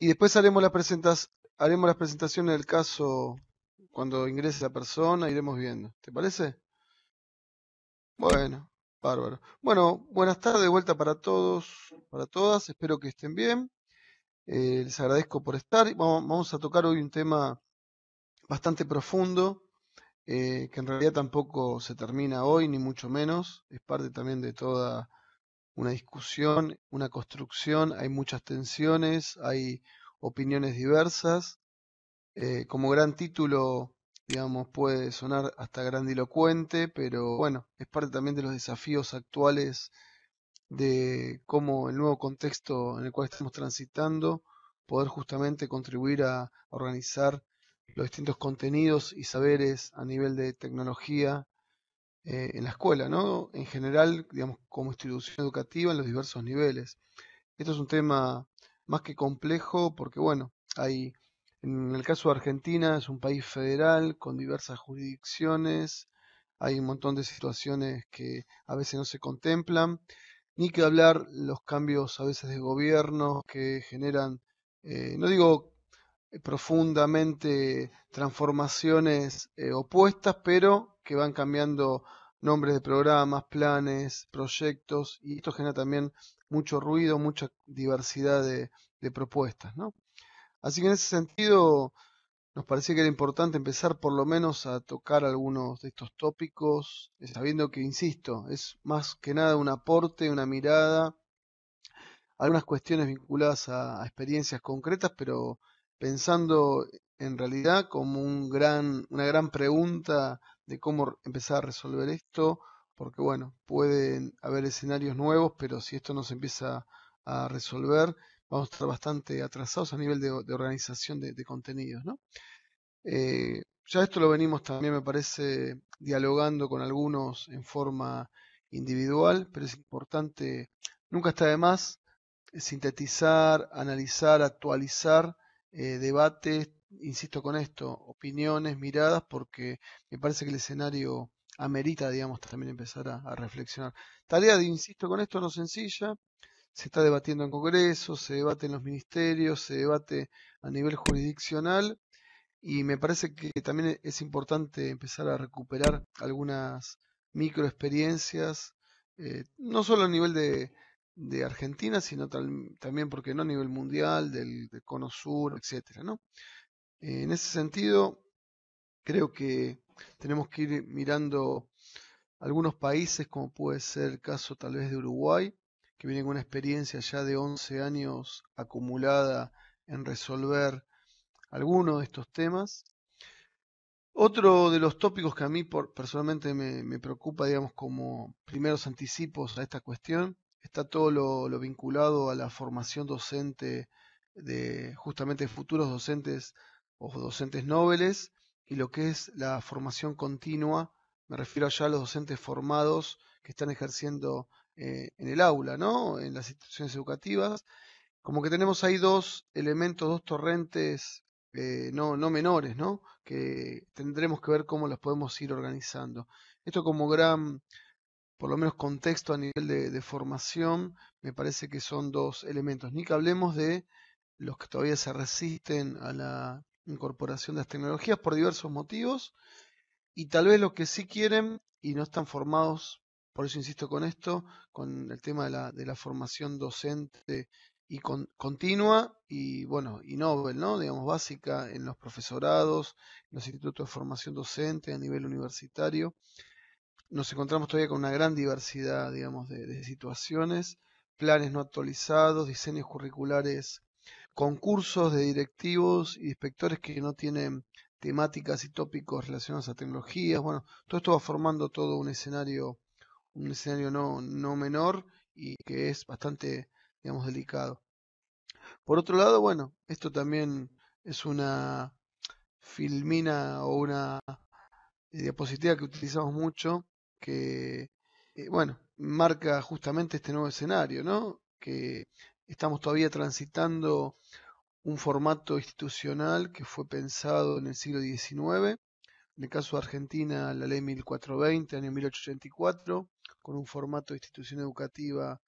Y después haremos las, presentas, haremos las presentaciones del caso cuando ingrese la persona, iremos viendo. ¿Te parece? Bueno, bárbaro. Bueno, buenas tardes de vuelta para todos, para todas. Espero que estén bien. Eh, les agradezco por estar. Vamos a tocar hoy un tema bastante profundo, eh, que en realidad tampoco se termina hoy, ni mucho menos. Es parte también de toda una discusión, una construcción, hay muchas tensiones, hay opiniones diversas. Eh, como gran título, digamos, puede sonar hasta grandilocuente, pero bueno, es parte también de los desafíos actuales de cómo el nuevo contexto en el cual estamos transitando, poder justamente contribuir a organizar los distintos contenidos y saberes a nivel de tecnología, eh, en la escuela, ¿no? En general, digamos, como institución educativa en los diversos niveles. Esto es un tema más que complejo porque, bueno, hay, en el caso de Argentina, es un país federal con diversas jurisdicciones, hay un montón de situaciones que a veces no se contemplan, ni que hablar los cambios a veces de gobierno que generan, eh, no digo eh, profundamente transformaciones eh, opuestas, pero que van cambiando nombres de programas, planes, proyectos, y esto genera también mucho ruido, mucha diversidad de, propuestas. ¿no? Así que en ese sentido, nos parecía que era importante empezar por lo menos a tocar algunos de estos tópicos, eh, sabiendo que, insisto, es más que nada un aporte, una mirada, algunas cuestiones vinculadas a experiencias concretas, pero pensando en realidad como una gran pregunta de cómo empezar a resolver esto, porque bueno, pueden haber escenarios nuevos, pero si esto no se empieza a resolver, vamos a estar bastante atrasados a nivel de, organización de, contenidos, eh, ya esto lo venimos también, me parece, dialogando con algunos en forma individual, pero es importante, nunca está de más, sintetizar, analizar, actualizar eh, debates, insisto con esto, opiniones, miradas, porque me parece que el escenario amerita, digamos, también empezar a, reflexionar. Tarea, de, insisto con esto, no sencilla, se está debatiendo en Congreso, se debate en los ministerios, se debate a nivel jurisdiccional y me parece que también e, es importante empezar a recuperar algunas microexperiencias, experiencias eh, no solo a nivel de, de Argentina, sino también, porque no?, a nivel mundial, del, cono sur, etcétera, En ese sentido, creo que tenemos que ir mirando algunos países, como puede ser el caso tal vez de Uruguay, que viene con una experiencia ya de 11 años acumulada en resolver algunos de estos temas. Otro de los tópicos que a mí por, personalmente me, me, preocupa, digamos, como primeros anticipos a esta cuestión, está todo lo, vinculado a la formación docente de justamente futuros docentes o docentes nobles, y lo que es la formación continua, me refiero allá a los docentes formados que están ejerciendo eh, en el aula, ¿no? En las instituciones educativas. Como que tenemos ahí dos elementos, dos torrentes eh, no, no menores, ¿no? Que tendremos que ver cómo las podemos ir organizando. Esto como gran por lo menos contexto a nivel de, formación, me parece que son dos elementos. Ni que hablemos de los que todavía se resisten a la incorporación de las tecnologías por diversos motivos, y tal vez los que sí quieren y no están formados, por eso insisto con esto, con el tema de la, de la formación docente y con, continua y bueno, y Nobel, ¿no? Digamos, básica en los profesorados, en los institutos de formación docente a nivel universitario nos encontramos todavía con una gran diversidad, digamos, de, situaciones, planes no actualizados, diseños curriculares, concursos de directivos y inspectores que no tienen temáticas y tópicos relacionados a tecnologías. Bueno, todo esto va formando todo un escenario, un escenario no, no menor y que es bastante, digamos, delicado. Por otro lado, bueno, esto también es una filmina o una eh, diapositiva que utilizamos mucho que, eh, bueno, marca justamente este nuevo escenario, ¿no? Que estamos todavía transitando un formato institucional que fue pensado en el siglo XIX, en el caso de Argentina la ley 1420, año 1884, con un formato de institución educativa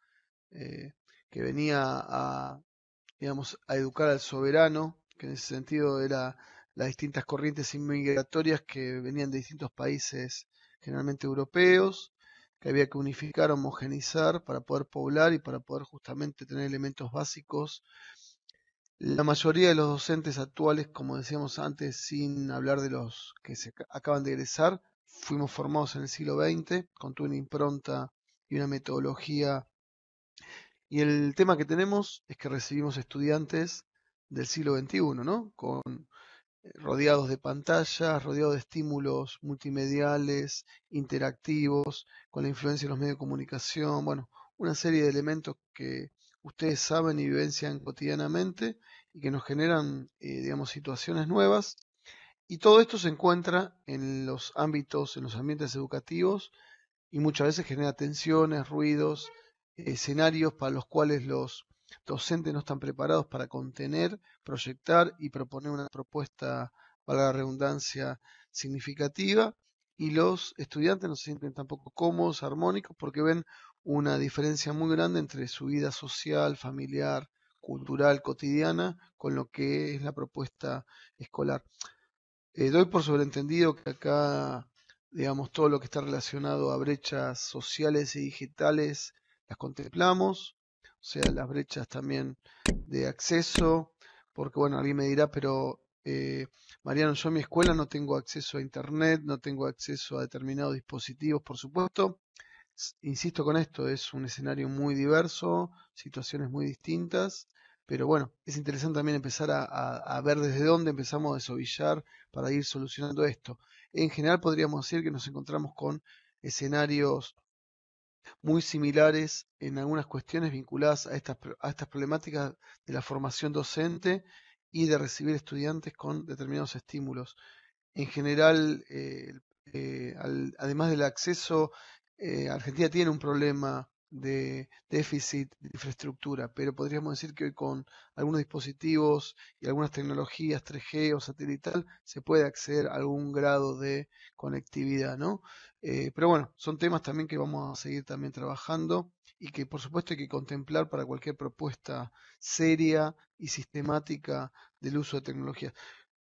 eh, que venía a, digamos, a educar al soberano, que en ese sentido era las distintas corrientes inmigratorias que venían de distintos países generalmente europeos, que había que unificar, homogenizar para poder poblar y para poder justamente tener elementos básicos. La mayoría de los docentes actuales, como decíamos antes, sin hablar de los que se acaban de egresar, fuimos formados en el siglo XX con toda una impronta y una metodología. Y el tema que tenemos es que recibimos estudiantes del siglo XXI, ¿no? Con eh, rodeados de pantallas, rodeados de estímulos multimediales, interactivos, con la influencia de los medios de comunicación, bueno, una serie de elementos que ustedes saben y vivencian cotidianamente y que nos generan, eh, digamos, situaciones nuevas. Y todo esto se encuentra en los ámbitos, en los ambientes educativos y muchas veces genera tensiones, ruidos, escenarios para los cuales los docentes no están preparados para contener, proyectar y proponer una propuesta, para la redundancia, significativa. Y los estudiantes no se sienten tampoco cómodos, armónicos, porque ven una diferencia muy grande entre su vida social, familiar, cultural, cotidiana, con lo que es la propuesta escolar. Eh, doy por sobreentendido que acá, digamos, todo lo que está relacionado a brechas sociales y digitales las contemplamos, o sea, las brechas también de acceso, porque bueno, alguien me dirá, pero eh, Mariano, yo en mi escuela no tengo acceso a Internet, no tengo acceso a determinados dispositivos, por supuesto. Insisto con esto, es un escenario muy diverso, situaciones muy distintas, pero bueno, es interesante también empezar a, a ver desde dónde empezamos a desovillar para ir solucionando esto. En general podríamos decir que nos encontramos con escenarios muy similares en algunas cuestiones vinculadas a estas, a estas problemáticas de la formación docente y de recibir estudiantes con determinados estímulos. En general, eh, eh, además del acceso, eh, Argentina tiene un problema de déficit de infraestructura, pero podríamos decir que hoy con algunos dispositivos y algunas tecnologías 3G o satelital se puede acceder a algún grado de conectividad, ¿no? Eh, pero bueno, son temas también que vamos a seguir también trabajando y que por supuesto hay que contemplar para cualquier propuesta seria y sistemática del uso de tecnología.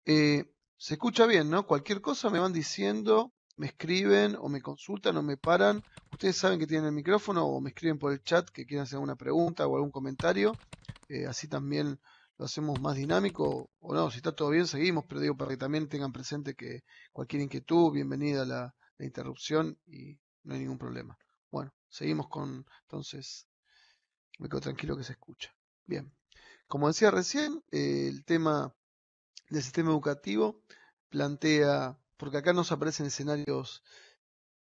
Eh, se escucha bien, ¿no? Cualquier cosa me van diciendo me escriben o me consultan o me paran. Ustedes saben que tienen el micrófono o me escriben por el chat que quieran hacer alguna pregunta o algún comentario. Eh, así también lo hacemos más dinámico o no, si está todo bien seguimos, pero digo para que también tengan presente que cualquier inquietud, bienvenida la, la interrupción y no hay ningún problema. Bueno, seguimos con entonces, me quedo tranquilo que se escucha. Bien, como decía recién, eh, el tema del sistema educativo plantea porque acá nos aparecen escenarios,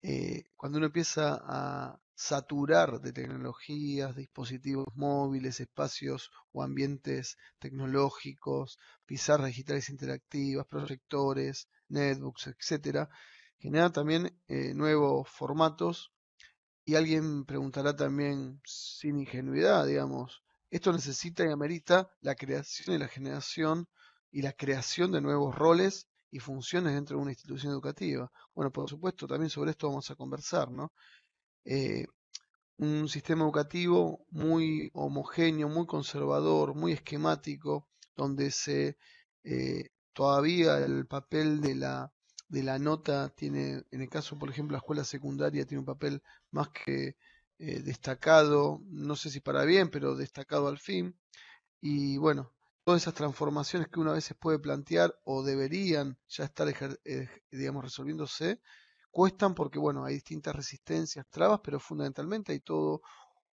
eh, cuando uno empieza a saturar de tecnologías, dispositivos móviles, espacios o ambientes tecnológicos, pizarras digitales interactivas, proyectores, netbooks, etcétera, genera también eh, nuevos formatos y alguien preguntará también sin ingenuidad, digamos, esto necesita y amerita la creación y la generación y la creación de nuevos roles y funciones dentro de una institución educativa. Bueno, por supuesto, también sobre esto vamos a conversar, ¿no? Eh, un sistema educativo muy homogéneo, muy conservador, muy esquemático, donde se eh, todavía el papel de la de la nota tiene, en el caso, por ejemplo, la escuela secundaria tiene un papel más que eh, destacado, no sé si para bien, pero destacado al fin. Y bueno, todas esas transformaciones que una a veces puede plantear o deberían ya estar, eh, resolviéndose, cuestan porque, bueno, hay distintas resistencias, trabas, pero fundamentalmente hay todo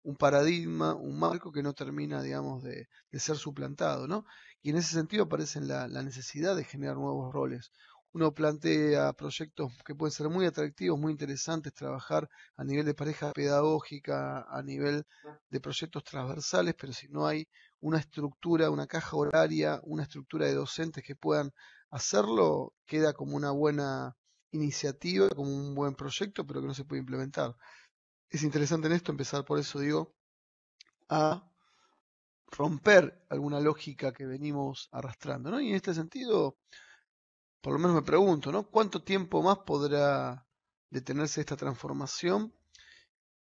un paradigma, un marco que no termina, digamos, de, ser suplantado, ¿no? Y en ese sentido aparece la, necesidad de generar nuevos roles uno plantea proyectos que pueden ser muy atractivos, muy interesantes, trabajar a nivel de pareja pedagógica, a nivel de proyectos transversales, pero si no hay una estructura, una caja horaria, una estructura de docentes que puedan hacerlo, queda como una buena iniciativa, como un buen proyecto, pero que no se puede implementar. Es interesante en esto empezar, por eso digo, a romper alguna lógica que venimos arrastrando, ¿no? Y en este sentido, por lo menos me pregunto, ¿no? ¿Cuánto tiempo más podrá detenerse esta transformación?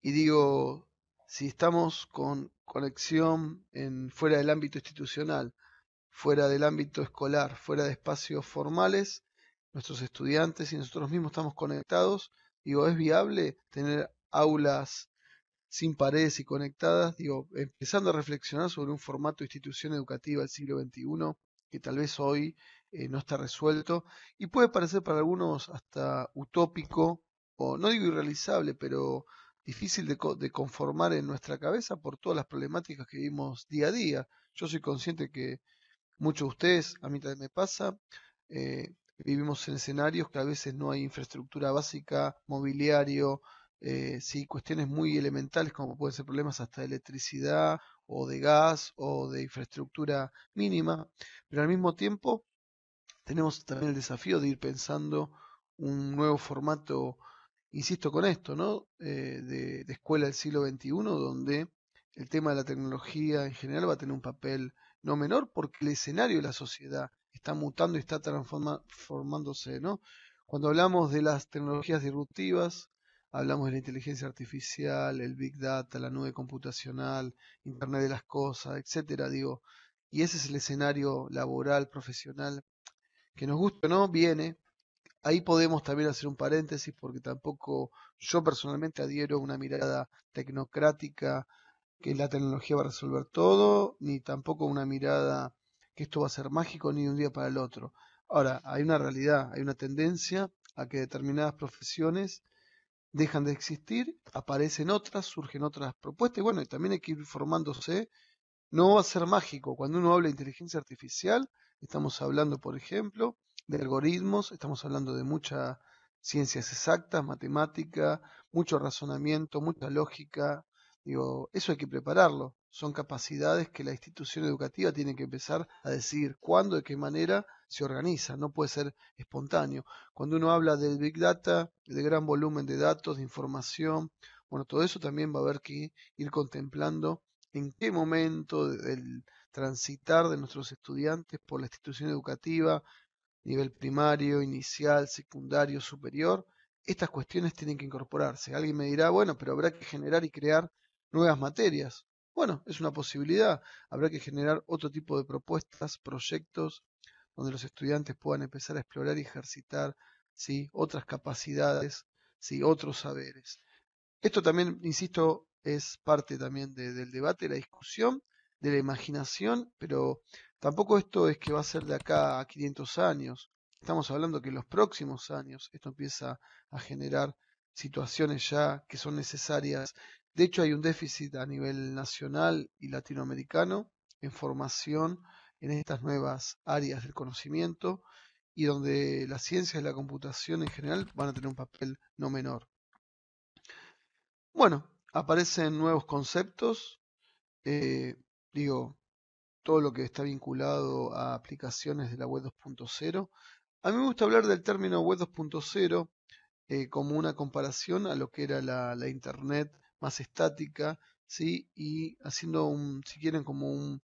Y digo, si estamos con conexión en, fuera del ámbito institucional, fuera del ámbito escolar, fuera de espacios formales, nuestros estudiantes y nosotros mismos estamos conectados, digo, ¿es viable tener aulas sin paredes y conectadas? Digo, empezando a reflexionar sobre un formato de institución educativa del siglo XXI que tal vez hoy eh, no está resuelto y puede parecer para algunos hasta utópico o no digo irrealizable, pero difícil de, conformar en nuestra cabeza por todas las problemáticas que vivimos día a día. Yo soy consciente que muchos de ustedes, a mí también me pasa, eh, vivimos en escenarios que a veces no hay infraestructura básica, mobiliario, eh, sí, cuestiones muy elementales como pueden ser problemas hasta de electricidad o de gas o de infraestructura mínima, pero al mismo tiempo tenemos también el desafío de ir pensando un nuevo formato, insisto con esto, ¿no? Eh, de, escuela del siglo XXI, donde el tema de la tecnología en general va a tener un papel no menor, porque el escenario de la sociedad está mutando y está transformándose, ¿no? Cuando hablamos de las tecnologías disruptivas, hablamos de la inteligencia artificial, el big data, la nube computacional, internet de las cosas, etcétera, digo, y ese es el escenario laboral, profesional que nos guste o no, viene. Ahí podemos también hacer un paréntesis porque tampoco yo personalmente adhiero a una mirada tecnocrática que la tecnología va a resolver todo, ni tampoco una mirada que esto va a ser mágico ni de un día para el otro. Ahora, hay una realidad, hay una tendencia a que determinadas profesiones dejan de existir, aparecen otras, surgen otras propuestas, y bueno, y también hay que ir formándose. No va a ser mágico. Cuando uno habla de inteligencia artificial, Estamos hablando, por ejemplo, de algoritmos, estamos hablando de muchas ciencias exactas, matemática, mucho razonamiento, mucha lógica. Digo, eso hay que prepararlo. Son capacidades que la institución educativa tiene que empezar a decir cuándo, de qué manera se organiza. No puede ser espontáneo. Cuando uno habla del Big Data, de gran volumen de datos, de información, bueno, todo eso también va a haber que ir contemplando en qué momento del, transitar de nuestros estudiantes por la institución educativa, nivel primario, inicial, secundario, superior, estas cuestiones tienen que incorporarse. Alguien me dirá, bueno, pero habrá que generar y crear nuevas materias. Bueno, es una posibilidad. Habrá que generar otro tipo de propuestas, proyectos, donde los estudiantes puedan empezar a explorar y ejercitar ¿sí? otras capacidades, ¿sí? otros saberes. Esto también, insisto, es parte también del debate, la discusión, de la imaginación, pero tampoco esto es que va a ser de acá a 500 años. Estamos hablando que en los próximos años esto empieza a generar situaciones ya que son necesarias. De hecho, hay un déficit a nivel nacional y latinoamericano en formación en estas nuevas áreas del conocimiento y donde las ciencias y la computación en general van a tener un papel no menor. Bueno, aparecen nuevos conceptos, eh, digo, todo lo que está vinculado a aplicaciones de la web 2.0. A mí me gusta hablar del término web 2.0 eh, como una comparación a lo que era la, internet más estática, ¿sí? Y haciendo, un, si quieren, como un,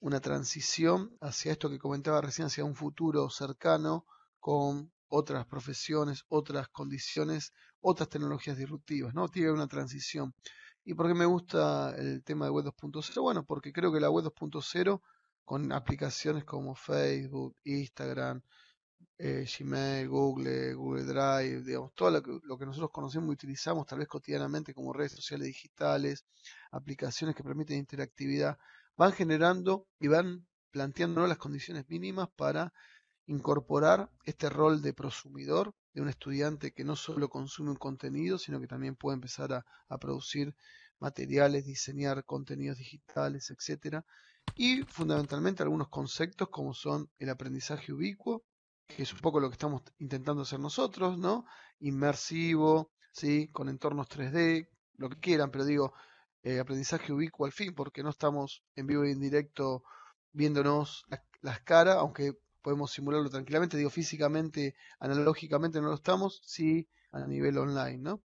una transición hacia esto que comentaba recién, hacia un futuro cercano con otras profesiones, otras condiciones, otras tecnologías disruptivas, ¿no? Tiene una transición. ¿Y por qué me gusta el tema de Web 2.0? Bueno, porque creo que la Web 2.0, con aplicaciones como Facebook, Instagram, eh, Gmail, Google, Google Drive, digamos, todo lo que, lo que, nosotros conocemos y utilizamos tal vez cotidianamente como redes sociales digitales, aplicaciones que permiten interactividad, van generando y van planteando las condiciones mínimas para incorporar este rol de prosumidor de un estudiante que no solo consume un contenido, sino que también puede empezar a, producir materiales, diseñar contenidos digitales, etcétera, y fundamentalmente algunos conceptos como son el aprendizaje ubicuo, que es un poco lo que estamos intentando hacer nosotros, ¿no? Inmersivo, ¿sí? Con entornos 3D, lo que quieran, pero digo, eh, aprendizaje ubicuo al fin, porque no estamos en vivo y en directo viéndonos las caras, aunque podemos simularlo tranquilamente, digo físicamente, analógicamente no lo estamos, sí a nivel online, ¿no?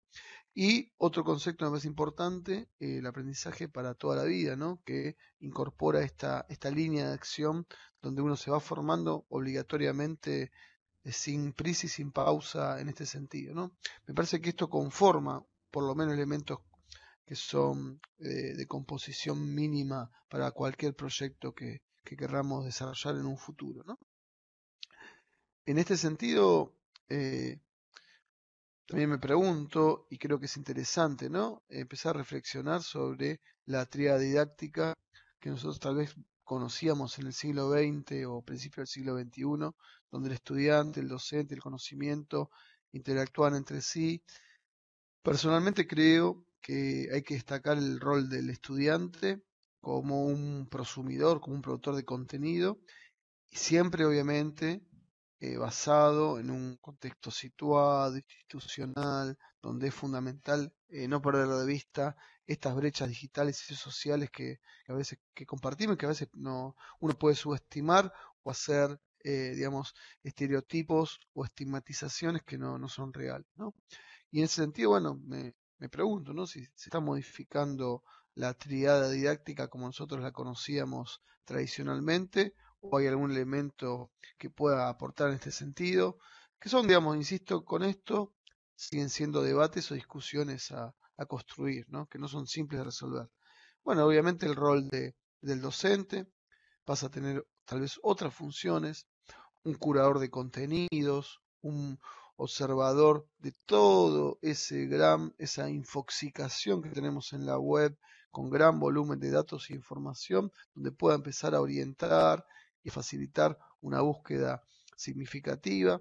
Y otro concepto más importante, el aprendizaje para toda la vida, ¿no? Que incorpora esta, esta línea de acción donde uno se va formando obligatoriamente eh, sin prisa y sin pausa en este sentido, ¿no? Me parece que esto conforma por lo menos elementos que son eh, de composición mínima para cualquier proyecto que, que querramos desarrollar en un futuro, ¿no? En este sentido, eh, también me pregunto, y creo que es interesante, ¿no? Empezar a reflexionar sobre la tríada didáctica que nosotros tal vez conocíamos en el siglo XX o principio del siglo XXI, donde el estudiante, el docente, el conocimiento interactúan entre sí. Personalmente creo que hay que destacar el rol del estudiante como un prosumidor, como un productor de contenido, y siempre obviamente eh, basado en un contexto situado, institucional, donde es fundamental eh, no perder de vista estas brechas digitales y sociales que, a veces que compartimos, que a veces no, uno puede subestimar o hacer, eh, digamos, estereotipos o estigmatizaciones que no, son reales. Y en ese sentido, bueno, me, me pregunto ¿no? si se está modificando la triada didáctica como nosotros la conocíamos tradicionalmente o hay algún elemento que pueda aportar en este sentido, que son, digamos, insisto, con esto siguen siendo debates o discusiones a, construir, ¿no? que no son simples de resolver. Bueno, obviamente el rol del docente pasa a tener tal vez otras funciones, un curador de contenidos, un observador de todo ese gran, esa infoxicación que tenemos en la web, con gran volumen de datos e información, donde pueda empezar a orientar, y facilitar una búsqueda significativa,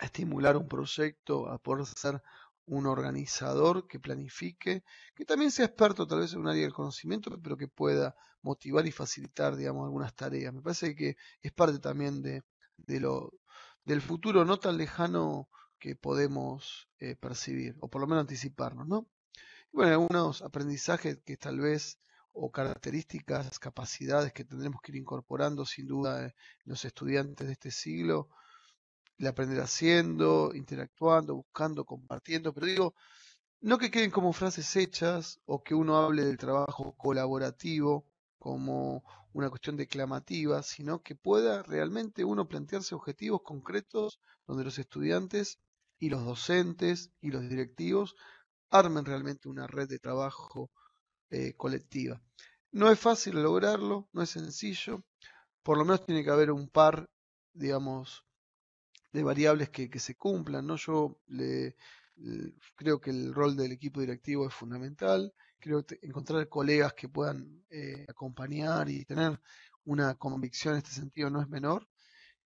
estimular un proyecto, a poder ser un organizador que planifique, que también sea experto tal vez en un área del conocimiento, pero que pueda motivar y facilitar, digamos, algunas tareas. Me parece que es parte también de, de lo, del futuro no tan lejano que podemos eh, percibir, o por lo menos anticiparnos, ¿no? bueno, algunos aprendizajes que tal vez o características, capacidades que tendremos que ir incorporando sin duda eh, los estudiantes de este siglo, y aprender haciendo, interactuando, buscando, compartiendo, pero digo, no que queden como frases hechas o que uno hable del trabajo colaborativo como una cuestión declamativa, sino que pueda realmente uno plantearse objetivos concretos donde los estudiantes y los docentes y los directivos armen realmente una red de trabajo eh, colectiva. No es fácil lograrlo, no es sencillo, por lo menos tiene que haber un par, digamos, de variables que, se cumplan, ¿no? Yo le, creo que el rol del equipo directivo es fundamental, creo que encontrar colegas que puedan eh, acompañar y tener una convicción en este sentido no es menor,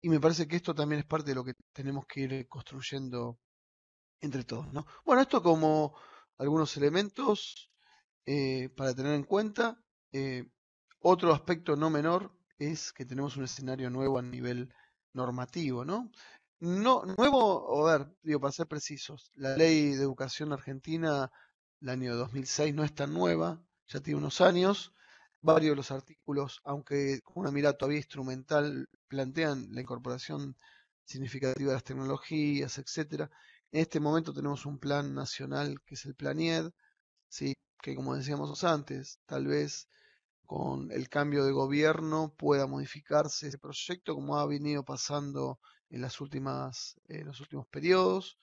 y me parece que esto también es parte de lo que tenemos que ir construyendo entre todos, ¿no? Bueno, esto como algunos elementos, eh, para tener en cuenta. Eh, otro aspecto no menor es que tenemos un escenario nuevo a nivel normativo, ¿no? No, nuevo, a ver, digo, para ser precisos, la ley de educación argentina, del año 2006, no es tan nueva, ya tiene unos años. Varios de los artículos, aunque con una mirada todavía instrumental, plantean la incorporación significativa de las tecnologías, etcétera. En este momento tenemos un plan nacional que es el Plan IED, que como decíamos antes, tal vez con el cambio de gobierno pueda modificarse ese proyecto como ha venido pasando en las últimas en eh, los últimos periodos.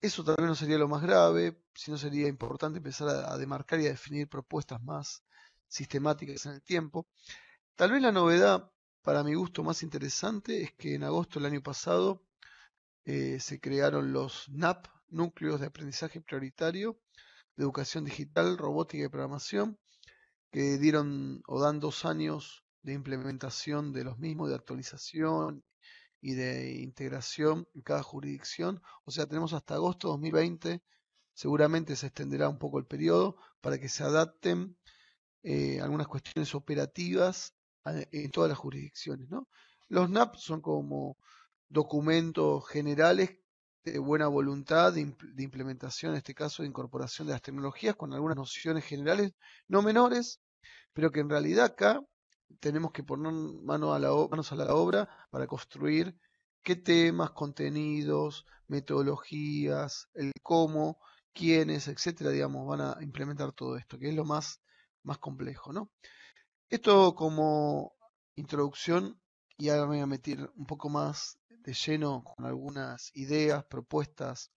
Eso tal vez no sería lo más grave, sino sería importante empezar a, demarcar y a definir propuestas más sistemáticas en el tiempo. Tal vez la novedad, para mi gusto, más interesante es que en agosto del año pasado eh, se crearon los NAP, núcleos de aprendizaje prioritario, de educación digital, robótica y programación, que dieron o dan dos años de implementación de los mismos, de actualización y de integración en cada jurisdicción. O sea, tenemos hasta agosto 2020, seguramente se extenderá un poco el periodo para que se adapten eh, algunas cuestiones operativas eh, en todas las jurisdicciones. ¿no? Los NAP son como documentos generales de este, buena voluntad de, implementación, en este caso de incorporación de las tecnologías, con algunas nociones generales, no menores, pero que en realidad acá tenemos que poner mano a la manos a la obra para construir qué temas, contenidos, metodologías, el cómo, quiénes, etcétera, digamos, van a implementar todo esto, que es lo más, más complejo, ¿no? Esto como introducción, y ahora me voy a meter un poco más de lleno con algunas ideas, propuestas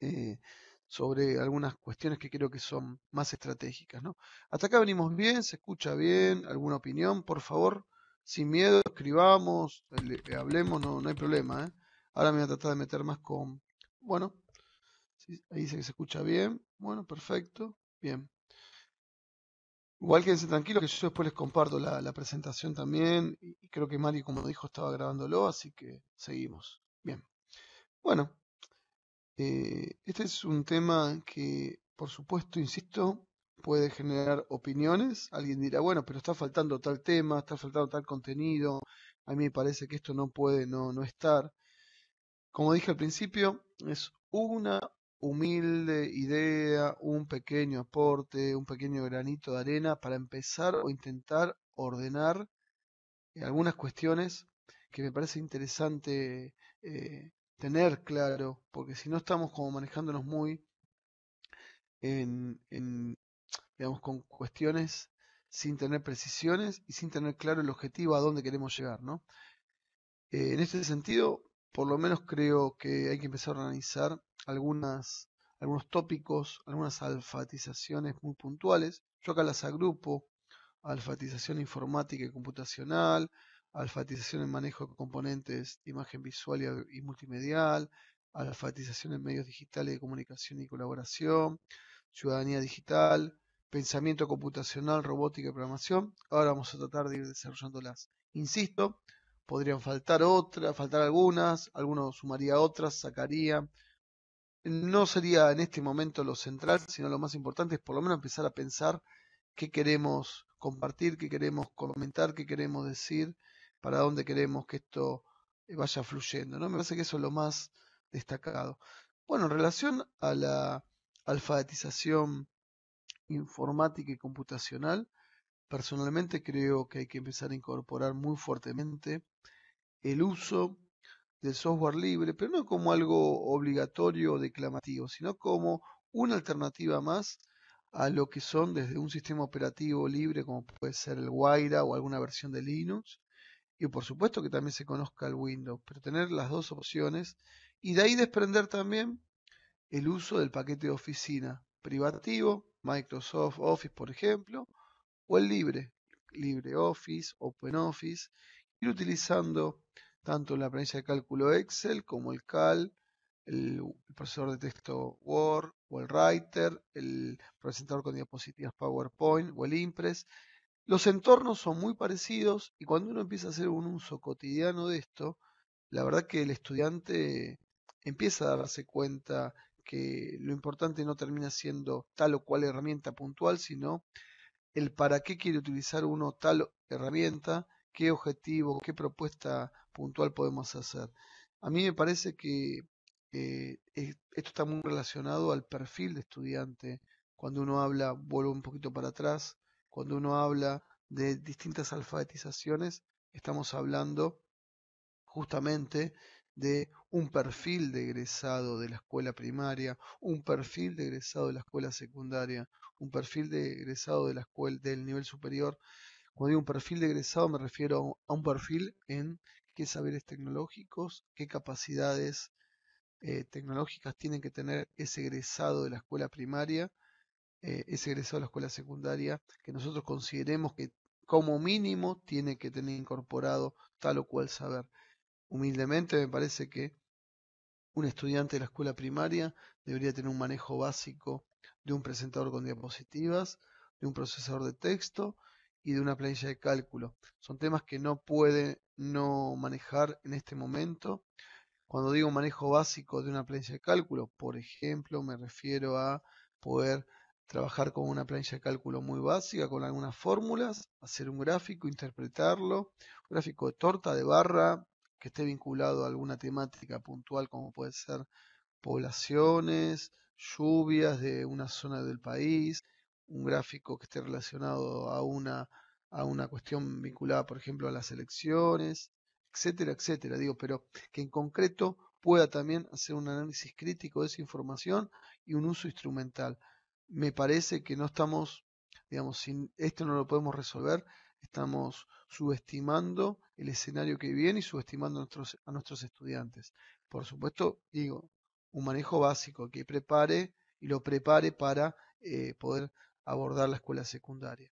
eh, sobre algunas cuestiones que creo que son más estratégicas. Hasta acá venimos bien, se escucha bien, alguna opinión, por favor, sin miedo, escribamos, hablemos, no, no, hay problema. ¿eh? Ahora me voy a tratar de meter más con... Bueno, ahí dice que se escucha bien, bueno, perfecto, bien. Igual quédense tranquilos que yo después les comparto la, presentación también. Y creo que Mari, como dijo, estaba grabándolo, así que seguimos. Bien. Bueno, eh, este es un tema que, por supuesto, insisto, puede generar opiniones. Alguien dirá, bueno, pero está faltando tal tema, está faltando tal contenido. A mí me parece que esto no puede no, no estar. Como dije al principio, es una humilde idea, un pequeño aporte, un pequeño granito de arena para empezar o intentar ordenar eh, algunas cuestiones que me parece interesante eh, tener claro, porque si no estamos como manejándonos muy en, digamos, con cuestiones sin tener precisiones y sin tener claro el objetivo a dónde queremos llegar, ¿no? Eh, en este sentido, por lo menos creo que hay que empezar a organizar algunos tópicos, algunas alfatizaciones muy puntuales. Yo acá las agrupo, alfatización informática y computacional, alfatización en manejo de componentes de imagen visual y, y multimedial, alfatización en medios digitales de comunicación y colaboración, ciudadanía digital, pensamiento computacional, robótica y programación. Ahora vamos a tratar de ir desarrollándolas. Insisto, podrían faltar otras, faltar algunas, algunos sumaría otras, sacaría. No sería en este momento lo central, sino lo más importante es por lo menos empezar a pensar qué queremos compartir, qué queremos comentar, qué queremos decir, para dónde queremos que esto vaya fluyendo. ¿no? Me parece que eso es lo más destacado. Bueno, en relación a la alfabetización informática y computacional, Personalmente creo que hay que empezar a incorporar muy fuertemente el uso del software libre, pero no como algo obligatorio o declamativo, sino como una alternativa más a lo que son desde un sistema operativo libre como puede ser el Guaira o alguna versión de Linux, y por supuesto que también se conozca el Windows, pero tener las dos opciones y de ahí desprender también el uso del paquete de oficina privativo, Microsoft Office por ejemplo, o el libre, LibreOffice, OpenOffice, ir utilizando tanto la planilla de cálculo Excel como el Cal, el, el procesador de texto Word o el Writer, el presentador con diapositivas PowerPoint o el Impress. Los entornos son muy parecidos y cuando uno empieza a hacer un uso cotidiano de esto, la verdad que el estudiante empieza a darse cuenta que lo importante no termina siendo tal o cual herramienta puntual, sino el para qué quiere utilizar uno tal herramienta, qué objetivo, qué propuesta puntual podemos hacer. A mí me parece que eh, esto está muy relacionado al perfil de estudiante. Cuando uno habla, vuelvo un poquito para atrás, cuando uno habla de distintas alfabetizaciones, estamos hablando justamente de un perfil de egresado de la escuela primaria, un perfil de egresado de la escuela secundaria, un perfil de egresado de la escuela del nivel superior. Cuando digo un perfil de egresado me refiero a un perfil en qué saberes tecnológicos, qué capacidades eh, tecnológicas tienen que tener ese egresado de la escuela primaria, eh, ese egresado de la escuela secundaria, que nosotros consideremos que como mínimo tiene que tener incorporado tal o cual saber humildemente me parece que un estudiante de la escuela primaria debería tener un manejo básico de un presentador con diapositivas, de un procesador de texto y de una planilla de cálculo. Son temas que no puede no manejar en este momento. Cuando digo manejo básico de una planilla de cálculo, por ejemplo, me refiero a poder trabajar con una planilla de cálculo muy básica, con algunas fórmulas, hacer un gráfico, interpretarlo, gráfico de torta, de barra, que esté vinculado a alguna temática puntual como puede ser poblaciones, lluvias de una zona del país, un gráfico que esté relacionado a una, a una cuestión vinculada, por ejemplo, a las elecciones, etcétera, etcétera, digo, pero que en concreto pueda también hacer un análisis crítico de esa información y un uso instrumental. Me parece que no estamos, digamos, sin esto no lo podemos resolver, estamos subestimando el escenario que viene y subestimando a nuestros, estudiantes. Por supuesto, digo, un manejo básico que prepare y lo prepare para eh, poder abordar la escuela secundaria.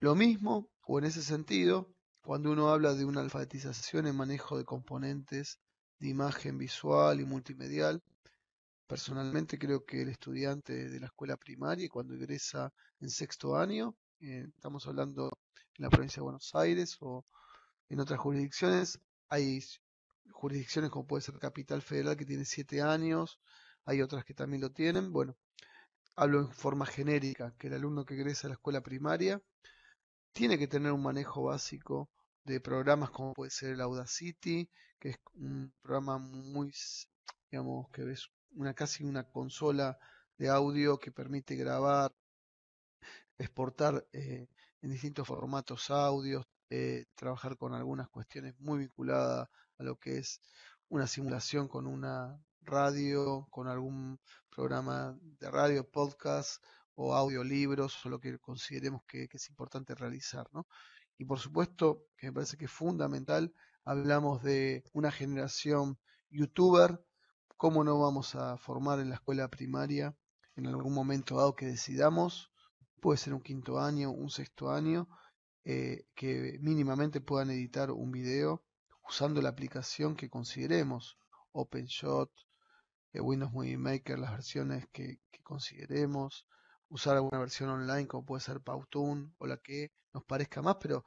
Lo mismo, o en ese sentido, cuando uno habla de una alfabetización en manejo de componentes de imagen visual y multimedial, personalmente creo que el estudiante de la escuela primaria, cuando ingresa en sexto año, eh, estamos hablando en la provincia de Buenos Aires o en otras jurisdicciones hay jurisdicciones como puede ser Capital Federal que tiene siete años, hay otras que también lo tienen. Bueno, hablo en forma genérica, que el alumno que ingresa a la escuela primaria tiene que tener un manejo básico de programas como puede ser el Audacity, que es un programa muy, digamos, que es una casi una consola de audio que permite grabar, exportar eh, en distintos formatos audios, eh, trabajar con algunas cuestiones muy vinculadas a lo que es una simulación con una radio, con algún programa de radio, podcast o audiolibros o lo que consideremos que, es importante realizar. ¿no? Y por supuesto, que me parece que es fundamental, hablamos de una generación youtuber, cómo no vamos a formar en la escuela primaria en algún momento dado que decidamos, puede ser un quinto año, un sexto año, eh, que mínimamente puedan editar un video usando la aplicación que consideremos, OpenShot, eh, Windows Movie Maker, las versiones que, consideremos, usar alguna versión online como puede ser Powtoon o la que nos parezca más, pero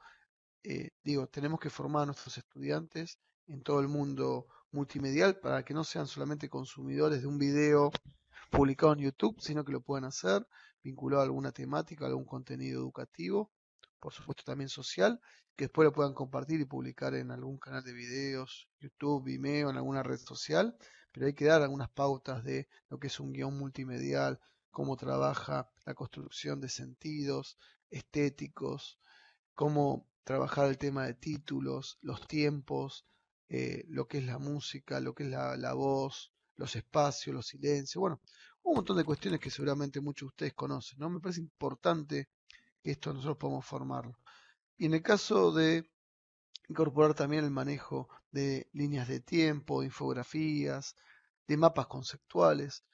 eh, digo, tenemos que formar a nuestros estudiantes en todo el mundo multimedial para que no sean solamente consumidores de un video publicado en YouTube, sino que lo puedan hacer vinculado a alguna temática, algún contenido educativo por supuesto también social, que después lo puedan compartir y publicar en algún canal de videos, YouTube, Vimeo, en alguna red social, pero hay que dar algunas pautas de lo que es un guión multimedial, cómo trabaja la construcción de sentidos estéticos, cómo trabajar el tema de títulos, los tiempos, eh, lo que es la música, lo que es la, la voz, los espacios, los silencios, bueno, un montón de cuestiones que seguramente muchos de ustedes conocen, ¿no? Me parece importante esto nosotros podemos formarlo. Y en el caso de incorporar también el manejo de líneas de tiempo, infografías, de mapas conceptuales.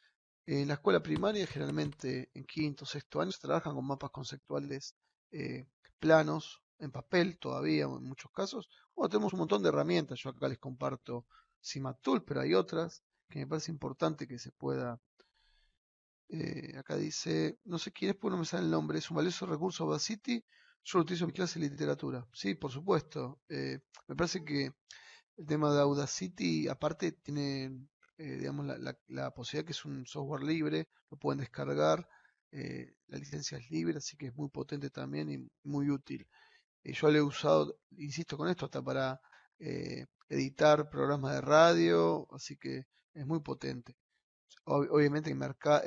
En la escuela primaria, generalmente en quinto, o sexto año, se trabajan con mapas conceptuales eh, planos, en papel todavía en muchos casos. O tenemos un montón de herramientas, yo acá les comparto CIMATUL, pero hay otras que me parece importante que se pueda eh, acá dice, no sé quién es, pero no me sale el nombre, es un valioso recurso Audacity, yo lo utilizo en mi clase de literatura. Sí, por supuesto. Eh, me parece que el tema de Audacity, aparte, tiene eh, digamos la, la, posibilidad que es un software libre, lo pueden descargar, la licencia es libre, así que es muy potente también y muy útil. yo lo he usado, insisto con esto, hasta para editar programas de radio, así que es muy potente obviamente en,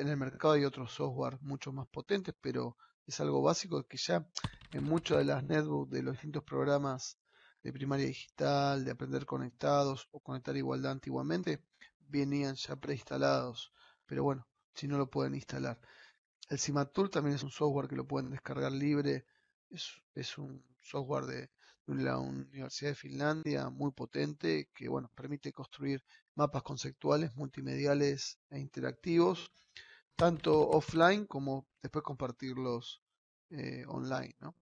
el mercado hay otros software mucho más potentes, pero es algo básico que ya en muchas de las netbooks de los distintos programas de primaria digital, de aprender conectados o conectar igualdad antiguamente, venían ya preinstalados. Pero bueno, si no lo pueden instalar. El Cimatul también es un software que lo pueden descargar libre. es un software de, la Universidad de Finlandia muy potente que bueno, permite construir mapas conceptuales, multimediales e interactivos, tanto offline como después compartirlos eh, online. ¿no?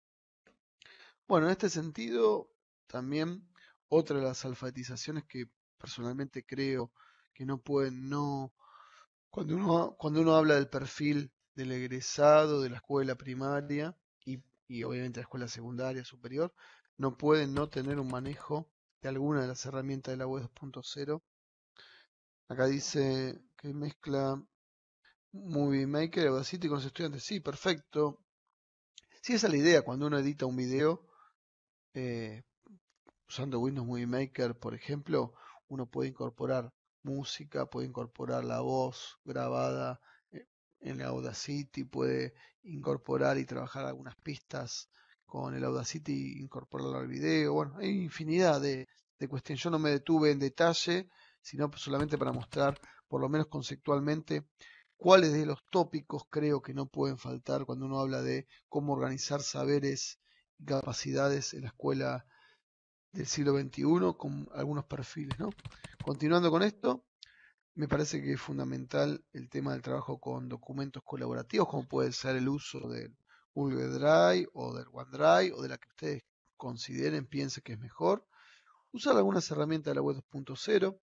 Bueno, en este sentido, también otra de las alfabetizaciones que personalmente creo que no pueden no... Cuando uno, cuando uno habla del perfil del egresado de la escuela primaria y, y obviamente la escuela secundaria superior, no pueden no tener un manejo de alguna de las herramientas de la web 2.0. Acá dice que mezcla Movie Maker Audacity con los estudiantes. Sí, perfecto. Sí, esa es la idea cuando uno edita un video. Eh, usando Windows Movie Maker, por ejemplo, uno puede incorporar música, puede incorporar la voz grabada eh, en la Audacity, puede incorporar y trabajar algunas pistas con el Audacity incorporarlo al video. Bueno, hay infinidad de, cuestiones. Yo no me detuve en detalle, sino pues solamente para mostrar, por lo menos conceptualmente, cuáles de los tópicos creo que no pueden faltar cuando uno habla de cómo organizar saberes y capacidades en la escuela del siglo XXI con algunos perfiles. ¿no? Continuando con esto, me parece que es fundamental el tema del trabajo con documentos colaborativos, como puede ser el uso del Google Drive o del OneDrive o de la que ustedes consideren, piensen que es mejor. Usar algunas herramientas de la web 2.0.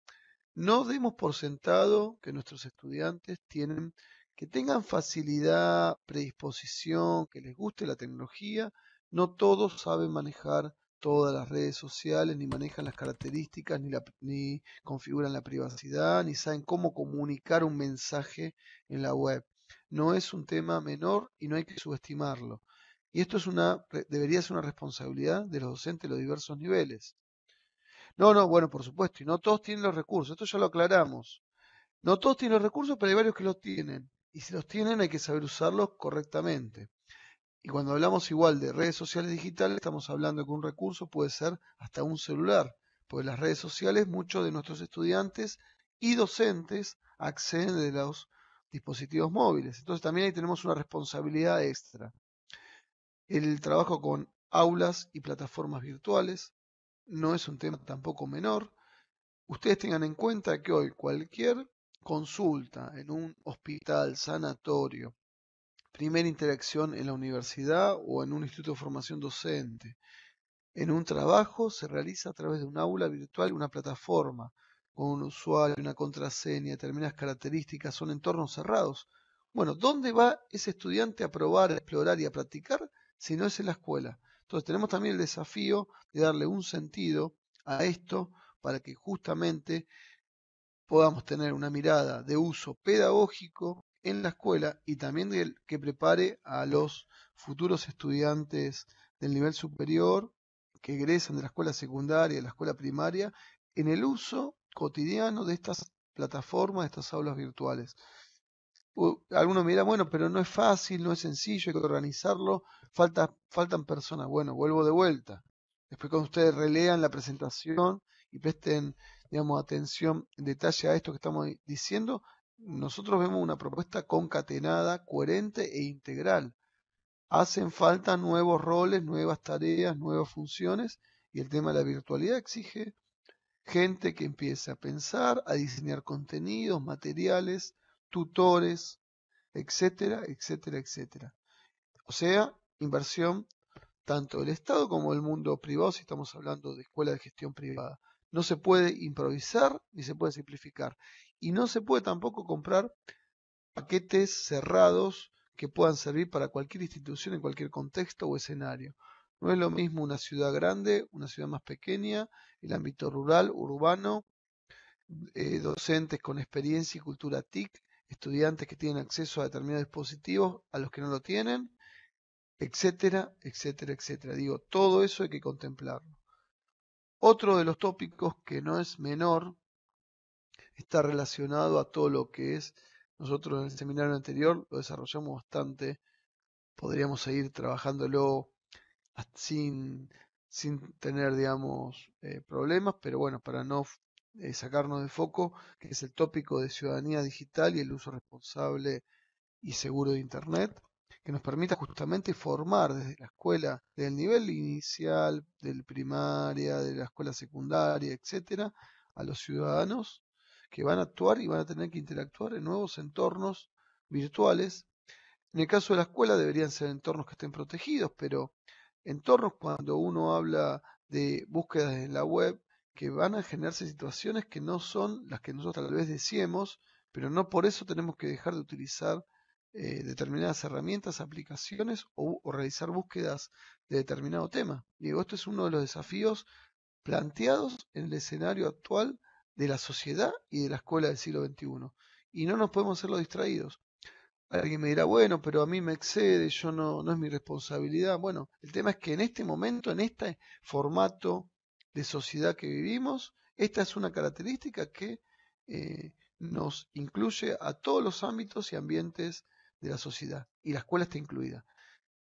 No demos por sentado que nuestros estudiantes tienen que tengan facilidad, predisposición, que les guste la tecnología. No todos saben manejar todas las redes sociales, ni manejan las características, ni, ni configuran la privacidad, ni saben cómo comunicar un mensaje en la web no es un tema menor y no hay que subestimarlo. Y esto es una, debería ser una responsabilidad de los docentes de los diversos niveles. No, no, bueno, por supuesto, y no todos tienen los recursos, esto ya lo aclaramos. No todos tienen los recursos, pero hay varios que los tienen. Y si los tienen hay que saber usarlos correctamente. Y cuando hablamos igual de redes sociales digitales, estamos hablando que un recurso puede ser hasta un celular, porque las redes sociales, muchos de nuestros estudiantes y docentes acceden de los dispositivos móviles. Entonces también ahí tenemos una responsabilidad extra. El trabajo con aulas y plataformas virtuales no es un tema tampoco menor. Ustedes tengan en cuenta que hoy cualquier consulta en un hospital, sanatorio, primera interacción en la universidad o en un instituto de formación docente, en un trabajo se realiza a través de un aula virtual, una plataforma, con un usuario, una contraseña, determinadas características, son entornos cerrados. Bueno, ¿dónde va ese estudiante a probar, a explorar y a practicar si no es en la escuela? Entonces tenemos también el desafío de darle un sentido a esto para que justamente podamos tener una mirada de uso pedagógico en la escuela y también que prepare a los futuros estudiantes del nivel superior que egresan de la escuela secundaria, de la escuela primaria, en el uso cotidiano de estas plataformas, de estas aulas virtuales. Algunos me bueno, pero no es fácil, no es sencillo, hay que organizarlo, falta, faltan personas. Bueno, vuelvo de vuelta. Después cuando ustedes relean la presentación y presten, digamos, atención en detalle a esto que estamos diciendo, nosotros vemos una propuesta concatenada, coherente e integral. Hacen falta nuevos roles, nuevas tareas, nuevas funciones y el tema de la virtualidad exige gente que empiece a pensar, a diseñar contenidos, materiales, tutores, etcétera, etcétera, etcétera. O sea, inversión tanto del Estado como del mundo privado, si estamos hablando de escuela de gestión privada. No se puede improvisar ni se puede simplificar. Y no se puede tampoco comprar paquetes cerrados que puedan servir para cualquier institución en cualquier contexto o escenario. No es lo mismo una ciudad grande, una ciudad más pequeña, el ámbito rural, urbano, eh, docentes con experiencia y cultura TIC, estudiantes que tienen acceso a determinados dispositivos, a los que no lo tienen, etcétera, etcétera, etcétera. Digo, todo eso hay que contemplarlo. Otro de los tópicos que no es menor está relacionado a todo lo que es, nosotros en el seminario anterior lo desarrollamos bastante, podríamos seguir trabajándolo sin, sin tener, digamos, eh, problemas, pero bueno, para no eh, sacarnos de foco, que es el tópico de ciudadanía digital y el uso responsable y seguro de Internet, que nos permita justamente formar desde la escuela, del nivel inicial, del primaria, de la escuela secundaria, etcétera, a los ciudadanos que van a actuar y van a tener que interactuar en nuevos entornos virtuales. En el caso de la escuela deberían ser entornos que estén protegidos, pero entornos cuando uno habla de búsquedas en la web que van a generarse situaciones que no son las que nosotros tal vez decíamos, pero no por eso tenemos que dejar de utilizar eh, determinadas herramientas, aplicaciones o, realizar búsquedas de determinado tema. Digo, esto es uno de los desafíos planteados en el escenario actual de la sociedad y de la escuela del siglo XXI. Y no nos podemos hacer los distraídos. Alguien me dirá, bueno, pero a mí me excede, yo no, no es mi responsabilidad. Bueno, el tema es que en este momento, en este formato de sociedad que vivimos, esta es una característica que eh, nos incluye a todos los ámbitos y ambientes de la sociedad, y la escuela está incluida.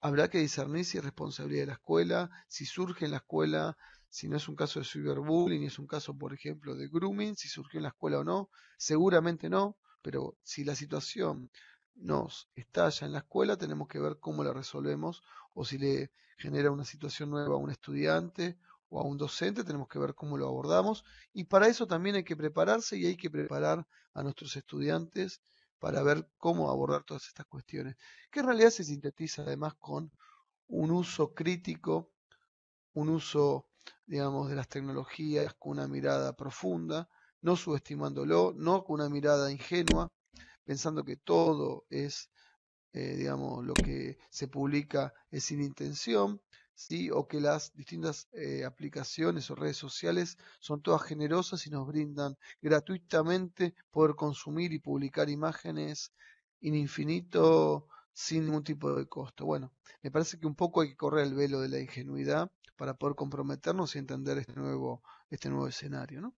Habrá que discernir si es responsabilidad de la escuela, si surge en la escuela, si no es un caso de cyberbullying, es un caso, por ejemplo, de grooming, si surgió en la escuela o no. Seguramente no, pero si la situación nos estalla en la escuela, tenemos que ver cómo la resolvemos o si le genera una situación nueva a un estudiante o a un docente, tenemos que ver cómo lo abordamos y para eso también hay que prepararse y hay que preparar a nuestros estudiantes para ver cómo abordar todas estas cuestiones, que en realidad se sintetiza además con un uso crítico, un uso, digamos, de las tecnologías con una mirada profunda, no subestimándolo, no con una mirada ingenua, pensando que todo es, eh, digamos, lo que se publica es sin intención, ¿sí? o que las distintas eh, aplicaciones o redes sociales son todas generosas y nos brindan gratuitamente poder consumir y publicar imágenes in infinito sin ningún tipo de costo. Bueno, me parece que un poco hay que correr el velo de la ingenuidad para poder comprometernos y entender este nuevo, este nuevo escenario, ¿no?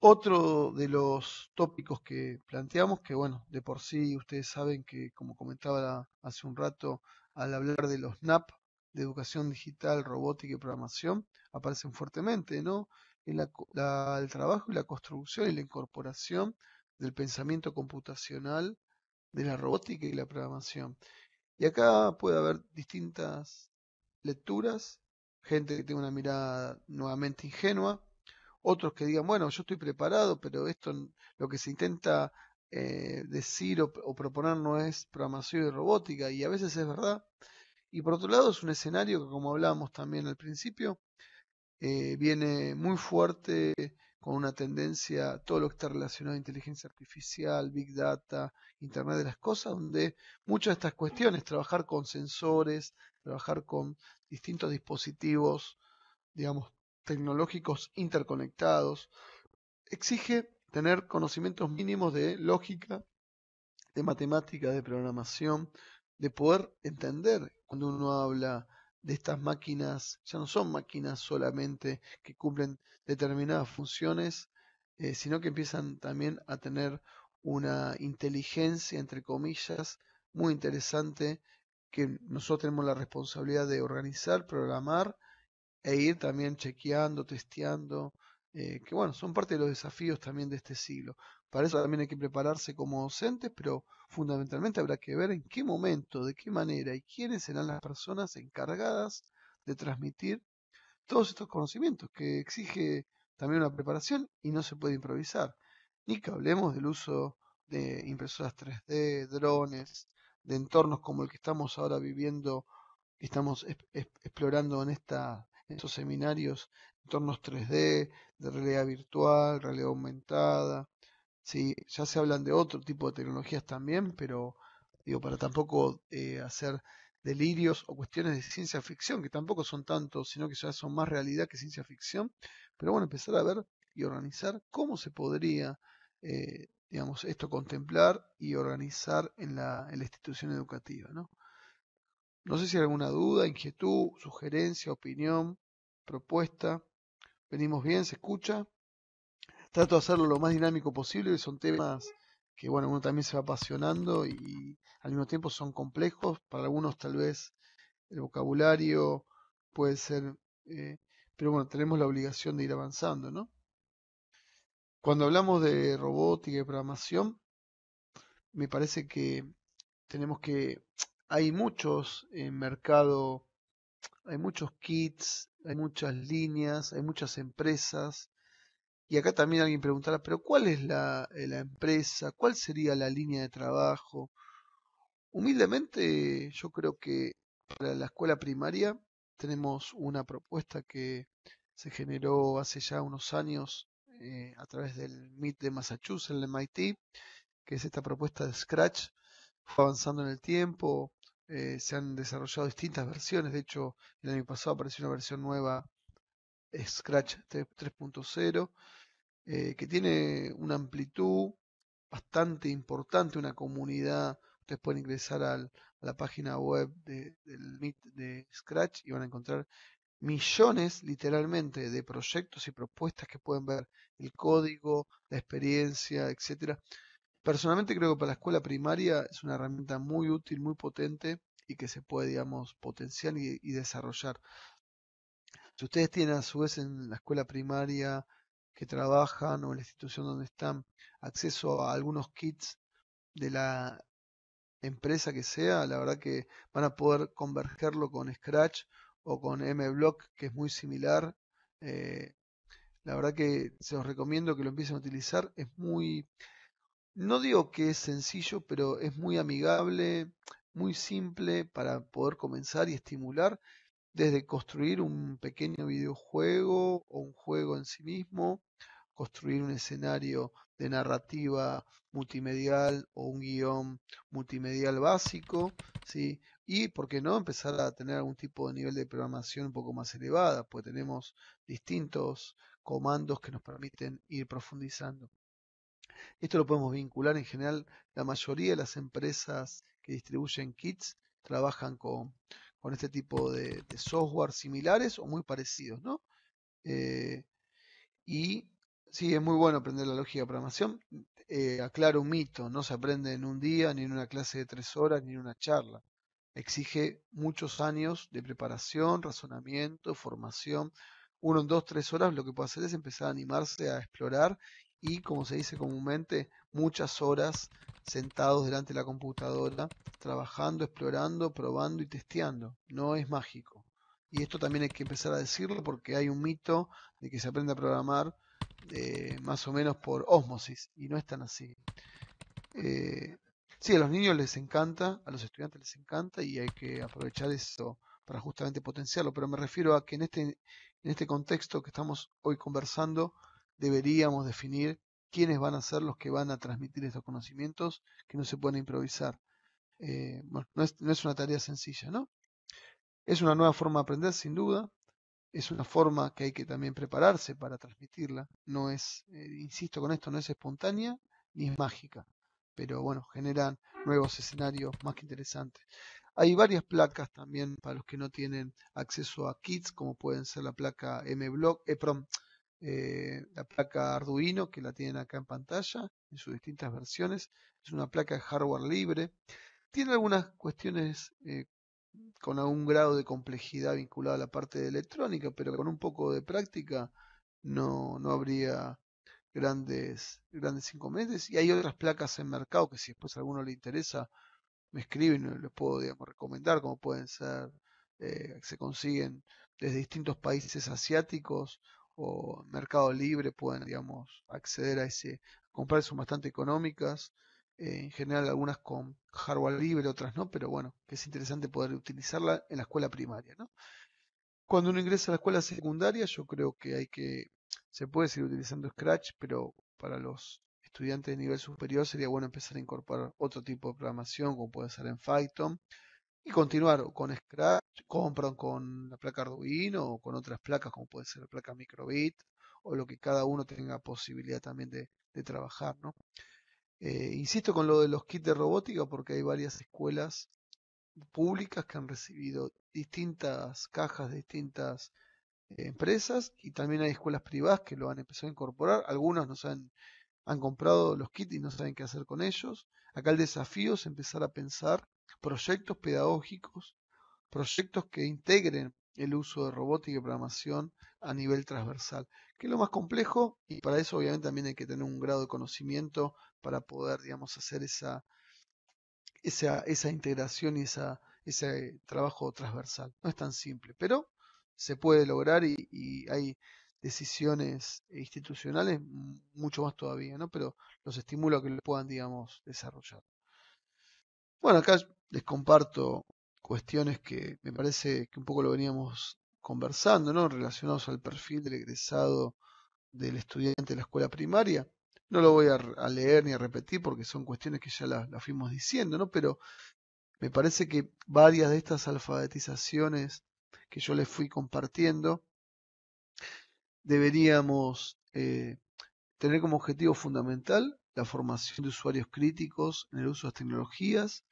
Otro de los tópicos que planteamos, que bueno, de por sí ustedes saben que, como comentaba hace un rato, al hablar de los NAP, de educación digital, robótica y programación, aparecen fuertemente, ¿no? En el trabajo y la construcción y la incorporación del pensamiento computacional, de la robótica y la programación. Y acá puede haber distintas lecturas, gente que tiene una mirada nuevamente ingenua, otros que digan, bueno, yo estoy preparado, pero esto lo que se intenta eh, decir o, proponer no es programación y robótica, y a veces es verdad. Y por otro lado es un escenario que, como hablábamos también al principio, eh, viene muy fuerte con una tendencia todo lo que está relacionado a inteligencia artificial, big data, Internet de las Cosas, donde muchas de estas cuestiones, trabajar con sensores, trabajar con distintos dispositivos, digamos, tecnológicos interconectados, exige tener conocimientos mínimos de lógica, de matemática, de programación, de poder entender cuando uno habla de estas máquinas, ya no son máquinas solamente que cumplen determinadas funciones, eh, sino que empiezan también a tener una inteligencia, entre comillas, muy interesante, que nosotros tenemos la responsabilidad de organizar, programar e ir también chequeando, testeando, eh, que bueno, son parte de los desafíos también de este siglo. Para eso también hay que prepararse como docentes, pero fundamentalmente habrá que ver en qué momento, de qué manera y quiénes serán las personas encargadas de transmitir todos estos conocimientos que exige también una preparación y no se puede improvisar. Ni que hablemos del uso de impresoras 3D, drones, de entornos como el que estamos ahora viviendo, que estamos explorando en esta estos seminarios, entornos 3D, de realidad virtual, realidad aumentada. Sí, ya se hablan de otro tipo de tecnologías también, pero digo, para tampoco eh, hacer delirios o cuestiones de ciencia ficción, que tampoco son tantos, sino que ya son más realidad que ciencia ficción. Pero bueno, empezar a ver y organizar cómo se podría, eh, digamos, esto contemplar y organizar en la, en la institución educativa, ¿no? No sé si hay alguna duda, inquietud, sugerencia, opinión, propuesta. Venimos bien, se escucha. Trato de hacerlo lo más dinámico posible, son temas que bueno, uno también se va apasionando y al mismo tiempo son complejos. Para algunos tal vez el vocabulario puede ser, eh, pero bueno, tenemos la obligación de ir avanzando, ¿no? Cuando hablamos de robótica y programación, me parece que tenemos que hay muchos en mercado, hay muchos kits, hay muchas líneas, hay muchas empresas. Y acá también alguien preguntará, pero ¿cuál es eh, la, empresa? ¿Cuál sería la línea de trabajo? Humildemente, yo creo que para la escuela primaria tenemos una propuesta que se generó hace ya unos años eh, a través del MIT de Massachusetts, el MIT, que es esta propuesta de Scratch, avanzando en el tiempo, eh, se han desarrollado distintas versiones, de hecho el año pasado apareció una versión nueva, Scratch 3.0, eh, que tiene una amplitud bastante importante, una comunidad, ustedes pueden ingresar a la página web del Meet de Scratch y van a encontrar millones literalmente de proyectos y propuestas que pueden ver el código, la experiencia, etcétera. Personalmente creo que para la escuela primaria es una herramienta muy útil, muy potente y que se puede, digamos, potenciar y, desarrollar. Si ustedes tienen a su vez en la escuela primaria que trabajan o en la institución donde están acceso a algunos kits de la empresa que sea, la verdad que van a poder convergerlo con Scratch o con MBlock, que es muy similar. Eh, la verdad que se los recomiendo que lo empiecen a utilizar. Es muy no digo que es sencillo, pero es muy amigable, muy simple para poder comenzar y estimular desde construir un pequeño videojuego o un juego en sí mismo, construir un escenario de narrativa multimedial o un guión multimedial básico, ¿sí? Y, ¿por qué no?, empezar a tener algún tipo de nivel de programación un poco más elevada, pues tenemos distintos comandos que nos permiten ir profundizando. Esto lo podemos vincular en general, la mayoría de las empresas que distribuyen kits trabajan con, este tipo de, software similares o muy parecidos, ¿no? Eh, y sí, es muy bueno aprender la lógica de programación. Eh, aclaro un mito, no se aprende en un día, ni en una clase de tres horas, ni en una charla. Exige muchos años de preparación, razonamiento, formación. Uno en dos, tres horas lo que puede hacer es empezar a animarse a explorar y, como se dice comúnmente, muchas horas sentados delante de la computadora, trabajando, explorando, probando y testeando. No es mágico. Y esto también hay que empezar a decirlo porque hay un mito de que se aprende a programar eh, más o menos por ósmosis. y no es tan así. Eh, sí, a los niños les encanta, a los estudiantes les encanta y hay que aprovechar eso para justamente potenciarlo, pero me refiero a que en este, en este contexto que estamos hoy conversando, deberíamos definir quiénes van a ser los que van a transmitir estos conocimientos que no se pueden improvisar. Eh, no es, una tarea sencilla, ¿no? Es una nueva forma de aprender, sin duda, es una forma que hay que también prepararse para transmitirla. No es, eh, insisto con esto, no es espontánea ni es mágica, pero bueno, generan nuevos escenarios más que interesantes. Hay varias placas también para los que no tienen acceso a kits, como pueden ser la placa M-Block, eh, eh, la placa Arduino que la tienen acá en pantalla en sus distintas versiones. Es una placa de hardware libre. Tiene algunas cuestiones eh, con algún grado de complejidad vinculada a la parte de electrónica, pero con un poco de práctica no, habría grandes, grandes inconvenientes. Y hay otras placas en mercado que si después a alguno le interesa, me escriben y eh, les puedo recomendar, como pueden ser, que se consiguen desde distintos países asiáticos o Mercado Libre pueden, digamos, acceder a ese, comprar, son bastante económicas, eh, en general algunas con hardware libre, otras no, pero bueno, que es interesante poder utilizarla en la escuela primaria, ¿no? Cuando uno ingresa a la escuela secundaria, yo creo que hay que, se puede seguir utilizando Scratch, pero para los estudiantes de nivel superior sería bueno empezar a incorporar otro tipo de programación, como puede ser en Python, y continuar con Scratch, compran con la placa Arduino o con otras placas como puede ser la placa Microbit o lo que cada uno tenga posibilidad también de, trabajar. ¿no? Eh, insisto con lo de los kits de robótica porque hay varias escuelas públicas que han recibido distintas cajas de distintas empresas y también hay escuelas privadas que lo han empezado a incorporar. Algunos nos han, han comprado los kits y no saben qué hacer con ellos. Acá el desafío es empezar a pensar proyectos pedagógicos, proyectos que integren el uso de robótica y programación a nivel transversal, que es lo más complejo y para eso obviamente también hay que tener un grado de conocimiento para poder, digamos, hacer esa, esa, esa integración y esa, ese trabajo transversal. No es tan simple, pero se puede lograr y, hay decisiones institucionales mucho más todavía, ¿no? Pero los estímulos a que lo puedan, digamos, desarrollar. Bueno, acá les comparto cuestiones que me parece que un poco lo veníamos conversando, ¿no? Relacionados al perfil del egresado del estudiante de la escuela primaria. No lo voy a, leer ni a repetir porque son cuestiones que ya las fuimos diciendo, ¿no? Pero me parece que varias de estas alfabetizaciones que yo les fui compartiendo deberíamos eh, tener como objetivo fundamental la formación de usuarios críticos en el uso de las tecnologías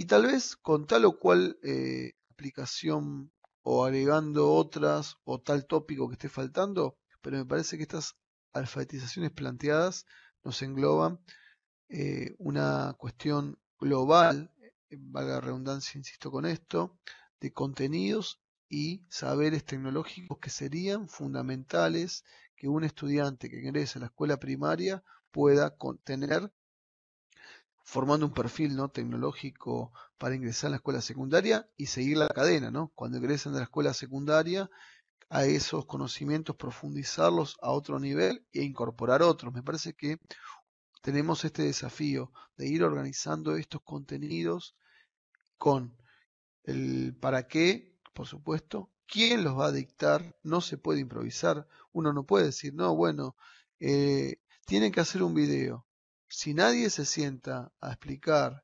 y tal vez con tal o cual eh, aplicación o agregando otras o tal tópico que esté faltando, pero me parece que estas alfabetizaciones planteadas nos engloban eh, una cuestión global, eh, valga la redundancia, insisto con esto, de contenidos y saberes tecnológicos que serían fundamentales que un estudiante que ingrese a la escuela primaria pueda tener formando un perfil ¿no? tecnológico para ingresar a la escuela secundaria y seguir la cadena, ¿no? Cuando ingresan de la escuela secundaria, a esos conocimientos, profundizarlos a otro nivel e incorporar otros. Me parece que tenemos este desafío de ir organizando estos contenidos con el para qué, por supuesto, quién los va a dictar, no se puede improvisar, uno no puede decir, no, bueno, eh, tienen que hacer un video, si nadie se sienta a explicar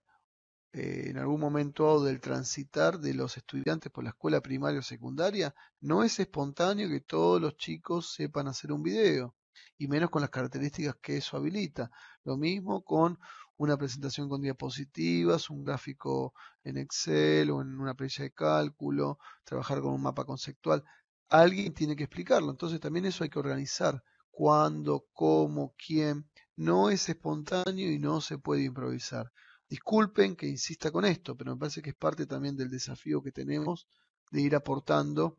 eh, en algún momento del transitar de los estudiantes por la escuela primaria o secundaria, no es espontáneo que todos los chicos sepan hacer un video, y menos con las características que eso habilita. Lo mismo con una presentación con diapositivas, un gráfico en Excel o en una planilla de cálculo, trabajar con un mapa conceptual. Alguien tiene que explicarlo, entonces también eso hay que organizar. ¿Cuándo? ¿Cómo? ¿Quién? no es espontáneo y no se puede improvisar. Disculpen que insista con esto, pero me parece que es parte también del desafío que tenemos de ir aportando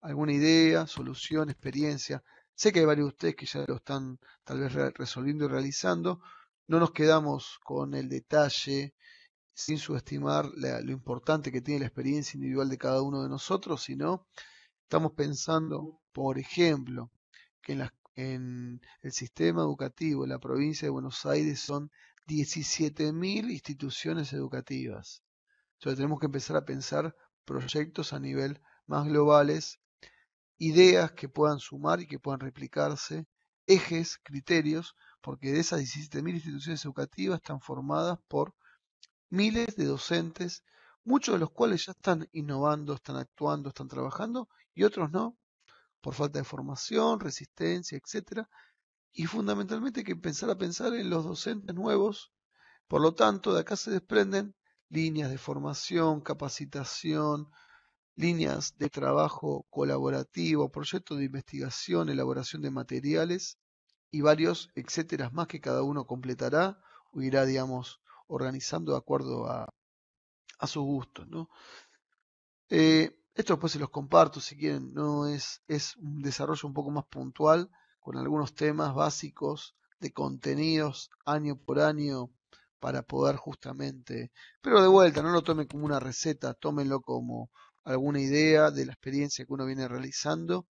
alguna idea, solución, experiencia. Sé que hay varios de ustedes que ya lo están tal vez resolviendo y realizando. No nos quedamos con el detalle sin subestimar lo importante que tiene la experiencia individual de cada uno de nosotros, sino estamos pensando, por ejemplo, que en las en el sistema educativo en la provincia de Buenos Aires son 17.000 instituciones educativas. Entonces tenemos que empezar a pensar proyectos a nivel más globales, ideas que puedan sumar y que puedan replicarse, ejes, criterios, porque de esas 17.000 instituciones educativas están formadas por miles de docentes, muchos de los cuales ya están innovando, están actuando, están trabajando y otros no, por falta de formación, resistencia, etcétera, y fundamentalmente que empezar a pensar en los docentes nuevos. Por lo tanto, de acá se desprenden líneas de formación, capacitación, líneas de trabajo colaborativo, proyectos de investigación, elaboración de materiales y varios etcétera más que cada uno completará o irá, digamos, organizando de acuerdo a, a su gusto. ¿no? Eh, esto después se los comparto si quieren, no es, es un desarrollo un poco más puntual con algunos temas básicos de contenidos año por año para poder justamente, pero de vuelta, no lo tomen como una receta, tómenlo como alguna idea de la experiencia que uno viene realizando.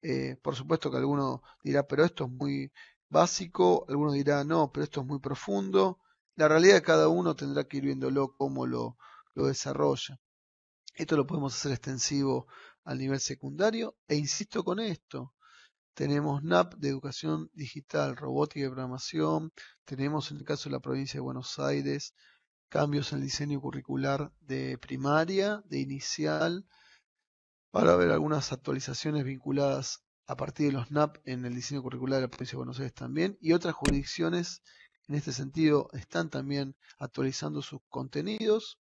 Eh, por supuesto que alguno dirá, pero esto es muy básico, algunos dirá, no, pero esto es muy profundo. La realidad cada uno tendrá que ir viéndolo como lo desarrolla. Esto lo podemos hacer extensivo al nivel secundario. E insisto con esto, tenemos NAP de educación digital, robótica y programación, tenemos en el caso de la provincia de Buenos Aires cambios en el diseño curricular de primaria, de inicial, para ver algunas actualizaciones vinculadas a partir de los NAP en el diseño curricular de la provincia de Buenos Aires también, y otras jurisdicciones en este sentido están también actualizando sus contenidos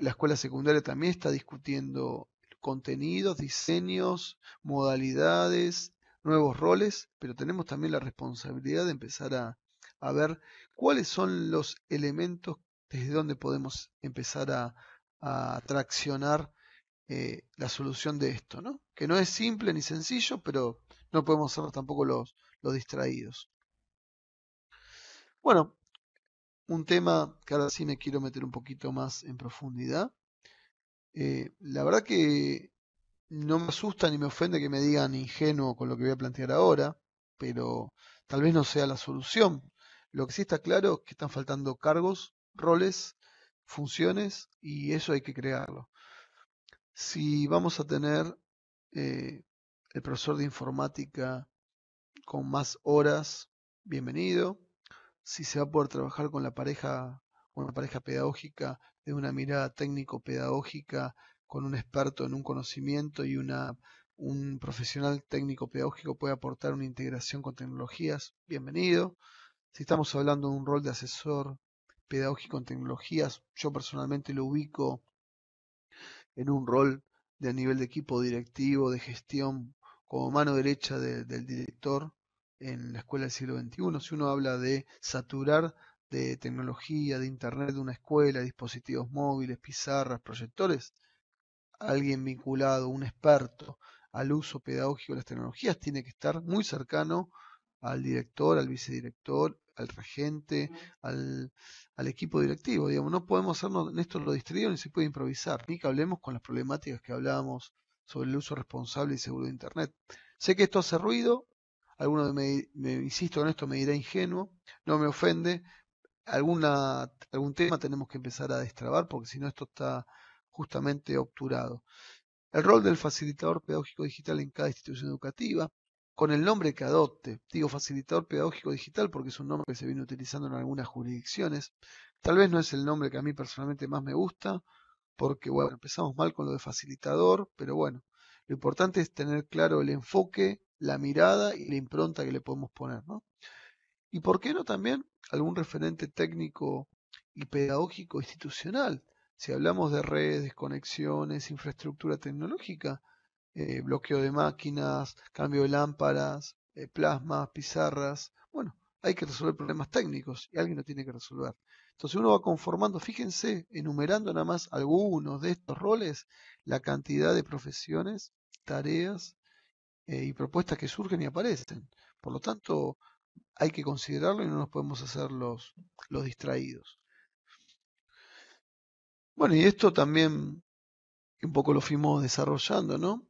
la escuela secundaria también está discutiendo contenidos, diseños, modalidades, nuevos roles, pero tenemos también la responsabilidad de empezar a, ver cuáles son los elementos desde donde podemos empezar a, a traccionar eh, la solución de esto, ¿no? Que no es simple ni sencillo, pero no podemos ser tampoco los, los distraídos. Bueno, un tema que ahora sí me quiero meter un poquito más en profundidad. Eh, la verdad que no me asusta ni me ofende que me digan ingenuo con lo que voy a plantear ahora, pero tal vez no sea la solución. Lo que sí está claro es que están faltando cargos, roles, funciones y eso hay que crearlo. Si vamos a tener eh, el profesor de informática con más horas, bienvenido si se va a poder trabajar con la pareja, una pareja pedagógica, de una mirada técnico-pedagógica, con un experto en un conocimiento y una un profesional técnico pedagógico puede aportar una integración con tecnologías, bienvenido. Si estamos hablando de un rol de asesor pedagógico en tecnologías, yo personalmente lo ubico en un rol de a nivel de equipo directivo, de gestión, como mano derecha del director, en la escuela del siglo XXI. Si uno habla de saturar de tecnología, de internet, de una escuela, dispositivos móviles, pizarras, proyectores, alguien vinculado, un experto al uso pedagógico de las tecnologías tiene que estar muy cercano al director, al vicedirector, al regente, al, equipo directivo. Digamos, no podemos hacernos, esto lo distribuido ni se puede improvisar, ni que hablemos con las problemáticas que hablábamos sobre el uso responsable y seguro de Internet. Sé que esto hace ruido, alguno me, insisto en esto, me dirá ingenuo, no me ofende, alguna, algún tema tenemos que empezar a destrabar porque si no esto está justamente obturado. El rol del facilitador pedagógico digital en cada institución educativa, con el nombre que adopte, digo facilitador pedagógico digital porque es un nombre que se viene utilizando en algunas jurisdicciones, tal vez no es el nombre que a mí personalmente más me gusta, porque bueno, empezamos mal con lo de facilitador, pero bueno, lo importante es tener claro el enfoque la mirada y la impronta que le podemos poner, Y por qué no también algún referente técnico y pedagógico institucional. Si hablamos de redes, conexiones, infraestructura tecnológica, eh, bloqueo de máquinas, cambio de lámparas, eh, plasmas, pizarras, bueno, hay que resolver problemas técnicos y alguien lo tiene que resolver. Entonces uno va conformando, fíjense, enumerando nada más algunos de estos roles, la cantidad de profesiones, tareas eh, y propuestas que surgen y aparecen. Por lo tanto, hay que considerarlo y no nos podemos hacer los, distraídos. Bueno, y esto también un poco lo fuimos desarrollando, ¿no?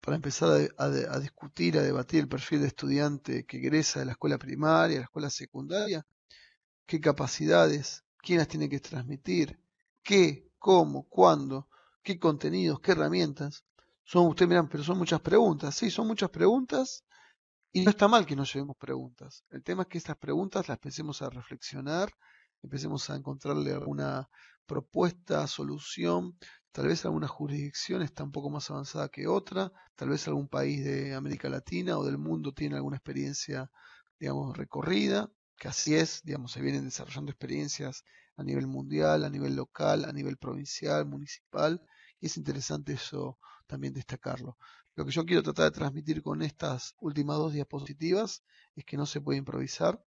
Para empezar a, discutir, a debatir el perfil de estudiante que egresa de la escuela primaria, de la escuela secundaria, qué capacidades, quién las tiene que transmitir, qué, cómo, cuándo, qué contenidos, qué herramientas, son, miran, pero son muchas preguntas. Sí, son muchas preguntas y no está mal que nos llevemos preguntas. El tema es que estas preguntas las empecemos a reflexionar, empecemos a encontrarle alguna propuesta, solución. Tal vez alguna jurisdicción está un poco más avanzada que otra, tal vez algún país de América Latina o del mundo tiene alguna experiencia, digamos, recorrida, que así es, digamos, se vienen desarrollando experiencias a nivel mundial, a nivel local, a nivel provincial, municipal, y es interesante eso también destacarlo. Lo que yo quiero tratar de transmitir con estas últimas dos diapositivas es que no se puede improvisar,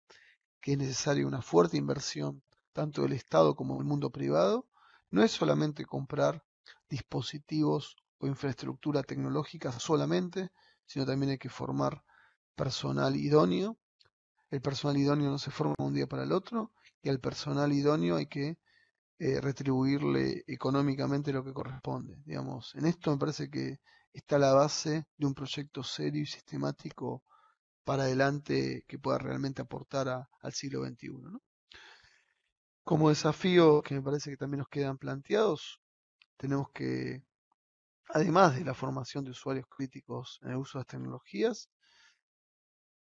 que es necesaria una fuerte inversión tanto del Estado como del mundo privado. No es solamente comprar dispositivos o infraestructura tecnológica solamente, sino también hay que formar personal idóneo. El personal idóneo no se forma un día para el otro y al personal idóneo hay que eh, retribuirle económicamente lo que corresponde. Digamos, en esto me parece que está la base de un proyecto serio y sistemático para adelante que pueda realmente aportar al siglo XXI. Como desafío que me parece que también nos quedan planteados, tenemos que, además de la formación de usuarios críticos en el uso de las tecnologías,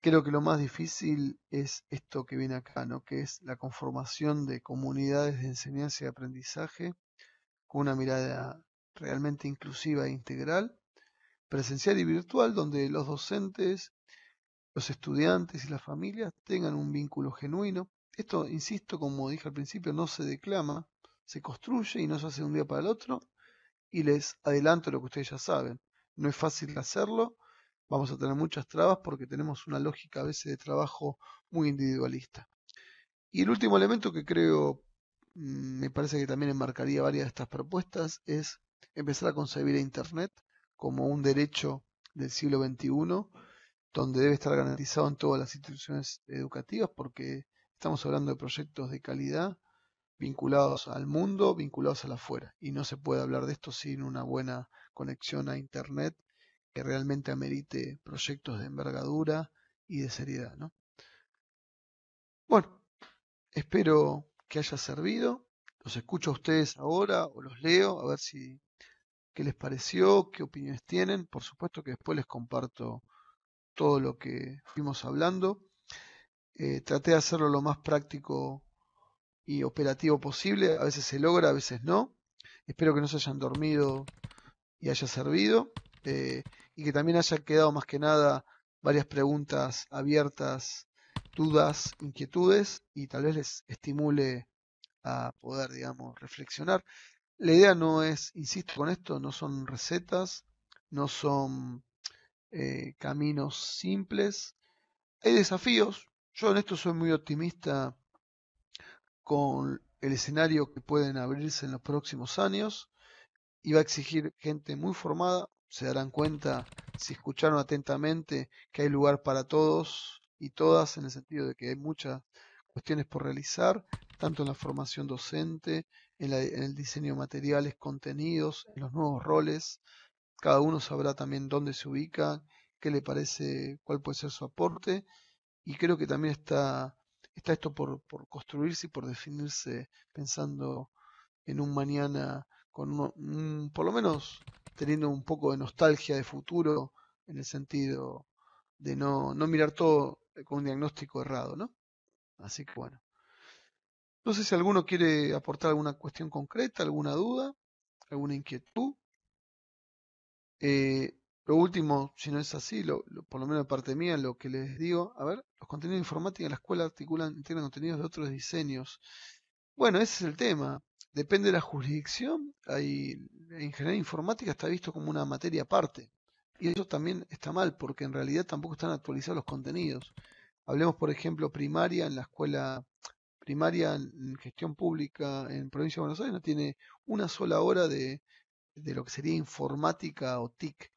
creo que lo más difícil es esto que viene acá, ¿no? que es la conformación de comunidades de enseñanza y aprendizaje con una mirada realmente inclusiva e integral, presencial y virtual, donde los docentes, los estudiantes y las familias tengan un vínculo genuino. Esto, insisto, como dije al principio, no se declama, se construye y no se hace de un día para el otro. Y les adelanto lo que ustedes ya saben, no es fácil hacerlo, vamos a tener muchas trabas porque tenemos una lógica a veces de trabajo muy individualista. Y el último elemento que creo mm, me parece que también enmarcaría varias de estas propuestas es empezar a concebir a Internet como un derecho del siglo XXI, donde debe estar garantizado en todas las instituciones educativas, porque estamos hablando de proyectos de calidad vinculados al mundo, vinculados a la afuera, y no se puede hablar de esto sin una buena conexión a Internet que realmente amerite proyectos de envergadura y de seriedad. ¿no? Bueno, espero que haya servido. Los escucho a ustedes ahora o los leo, a ver si qué les pareció, qué opiniones tienen. Por supuesto que después les comparto todo lo que fuimos hablando. Eh, traté de hacerlo lo más práctico y operativo posible. A veces se logra, a veces no. Espero que no se hayan dormido y haya servido. Este, y que también haya quedado más que nada varias preguntas abiertas, dudas, inquietudes y tal vez les estimule a poder, digamos, reflexionar. La idea no es, insisto con esto, no son recetas, no son eh, caminos simples. Hay desafíos. Yo en esto soy muy optimista con el escenario que pueden abrirse en los próximos años y va a exigir gente muy formada, se darán cuenta, si escucharon atentamente, que hay lugar para todos y todas, en el sentido de que hay muchas cuestiones por realizar, tanto en la formación docente, en, el diseño de materiales, contenidos, en los nuevos roles. Cada uno sabrá también dónde se ubica, qué le parece, cuál puede ser su aporte. Y creo que también está, está esto por, construirse y por definirse pensando en un mañana con por lo menos teniendo un poco de nostalgia de futuro en el sentido de no, no mirar todo eh, con un diagnóstico errado, ¿no? Así que bueno. No sé si alguno quiere aportar alguna cuestión concreta, alguna duda, alguna inquietud. Eh, lo último, si no es así, lo, por lo menos de parte mía, lo que les digo, a ver, los contenidos informática en la escuela articulan, integran contenidos de otros diseños. Bueno, ese es el tema. Depende de la jurisdicción. Hay en ingeniería informática está visto como una materia aparte. Y eso también está mal, porque en realidad tampoco están actualizados los contenidos. Hablemos, por ejemplo, primaria en la escuela primaria en gestión pública en provincia de Buenos Aires no tiene una sola hora de, de lo que sería informática o TIC.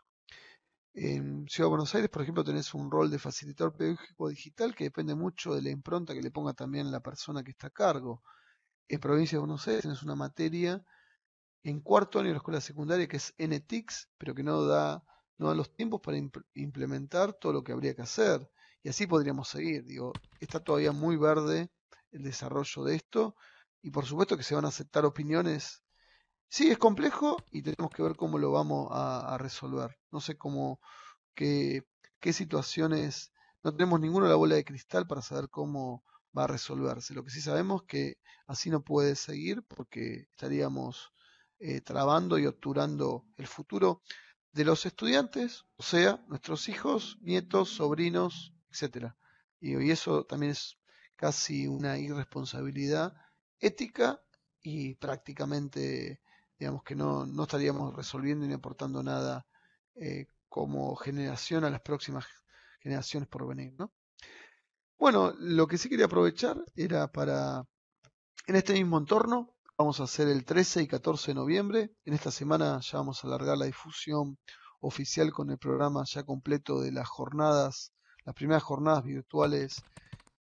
En Ciudad de Buenos Aires, por ejemplo, tenés un rol de facilitador pedagógico digital que depende mucho de la impronta que le ponga también la persona que está a cargo. En provincia de Buenos Aires tenés una materia en cuarto año de la escuela secundaria, que es NTICS, pero que no da, no da los tiempos para implementar todo lo que habría que hacer. Y así podríamos seguir. Digo, está todavía muy verde el desarrollo de esto. Y por supuesto que se van a aceptar opiniones. Sí, es complejo y tenemos que ver cómo lo vamos a, resolver. No sé cómo, qué, qué situaciones. No tenemos ninguna la bola de cristal para saber cómo va a resolverse. Lo que sí sabemos es que así no puede seguir porque estaríamos eh, trabando y obturando el futuro de los estudiantes, o sea, nuestros hijos, nietos, sobrinos, etc. Y, eso también es casi una irresponsabilidad ética y prácticamente, digamos que no, estaríamos resolviendo ni aportando nada eh, como generación a las próximas generaciones por venir, ¿no? Bueno, lo que sí quería aprovechar era para, en este mismo entorno, Vamos a hacer el 13 y 14 de noviembre. En esta semana ya vamos a alargar la difusión oficial con el programa ya completo de las jornadas, las primeras jornadas virtuales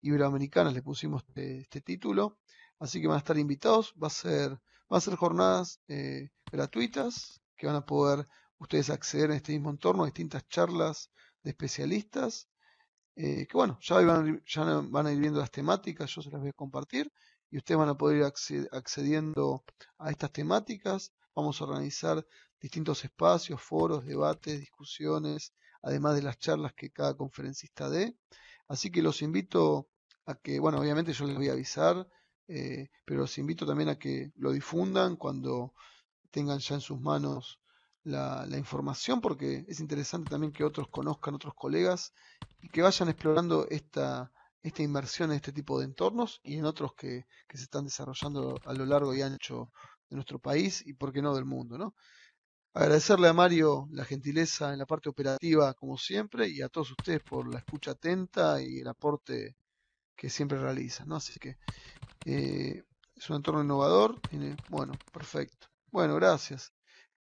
iberoamericanas, le pusimos este, este título. Así que van a estar invitados, va a ser, van a ser jornadas eh, gratuitas que van a poder ustedes acceder en este mismo entorno a distintas charlas de especialistas. Eh, que bueno, ya ya van a ir viendo las temáticas, yo se las voy a compartir y ustedes van a poder ir accediendo a estas temáticas. Vamos a organizar distintos espacios, foros, debates, discusiones, además de las charlas que cada conferencista dé. Así que los invito a que, bueno, obviamente yo les voy a avisar, eh, pero los invito también a que lo difundan cuando tengan ya en sus manos la, información, porque es interesante también que otros conozcan, otros colegas, y que vayan explorando esta, esta inversión en este tipo de entornos y en otros que, se están desarrollando a lo largo y ancho de nuestro país y, por qué no, del mundo. ¿no? Agradecerle a Mario la gentileza en la parte operativa, como siempre, y a todos ustedes por la escucha atenta y el aporte que siempre realizan. ¿no? Así que eh, es un entorno innovador. Y, bueno, perfecto. Bueno, gracias.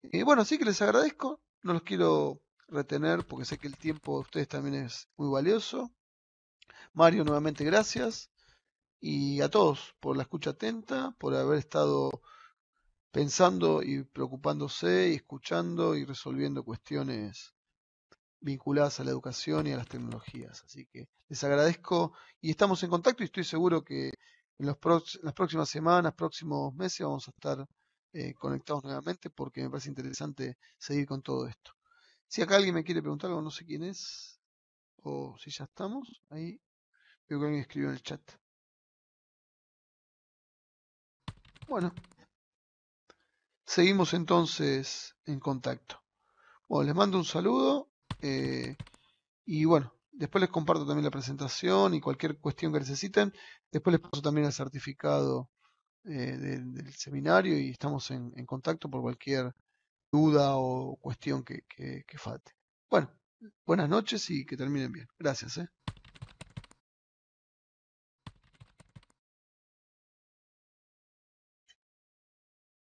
y bueno, sí que les agradezco. No los quiero retener porque sé que el tiempo de ustedes también es muy valioso. Mario, nuevamente gracias. Y a todos por la escucha atenta, por haber estado pensando y preocupándose y escuchando y resolviendo cuestiones vinculadas a la educación y a las tecnologías. Así que les agradezco y estamos en contacto y estoy seguro que en, los las próximas semanas, próximos meses vamos a estar eh, conectados nuevamente porque me parece interesante seguir con todo esto. Si acá alguien me quiere preguntar algo, no sé quién es, o si ya estamos, ahí creo que alguien escribió en el chat. Bueno, seguimos entonces en contacto. Bueno, les mando un saludo eh, y bueno, después les comparto también la presentación y cualquier cuestión que necesiten. Después les paso también el certificado eh, del, seminario y estamos en, contacto por cualquier duda o cuestión que, que, que falte. Bueno, buenas noches y que terminen bien. Gracias. Eh.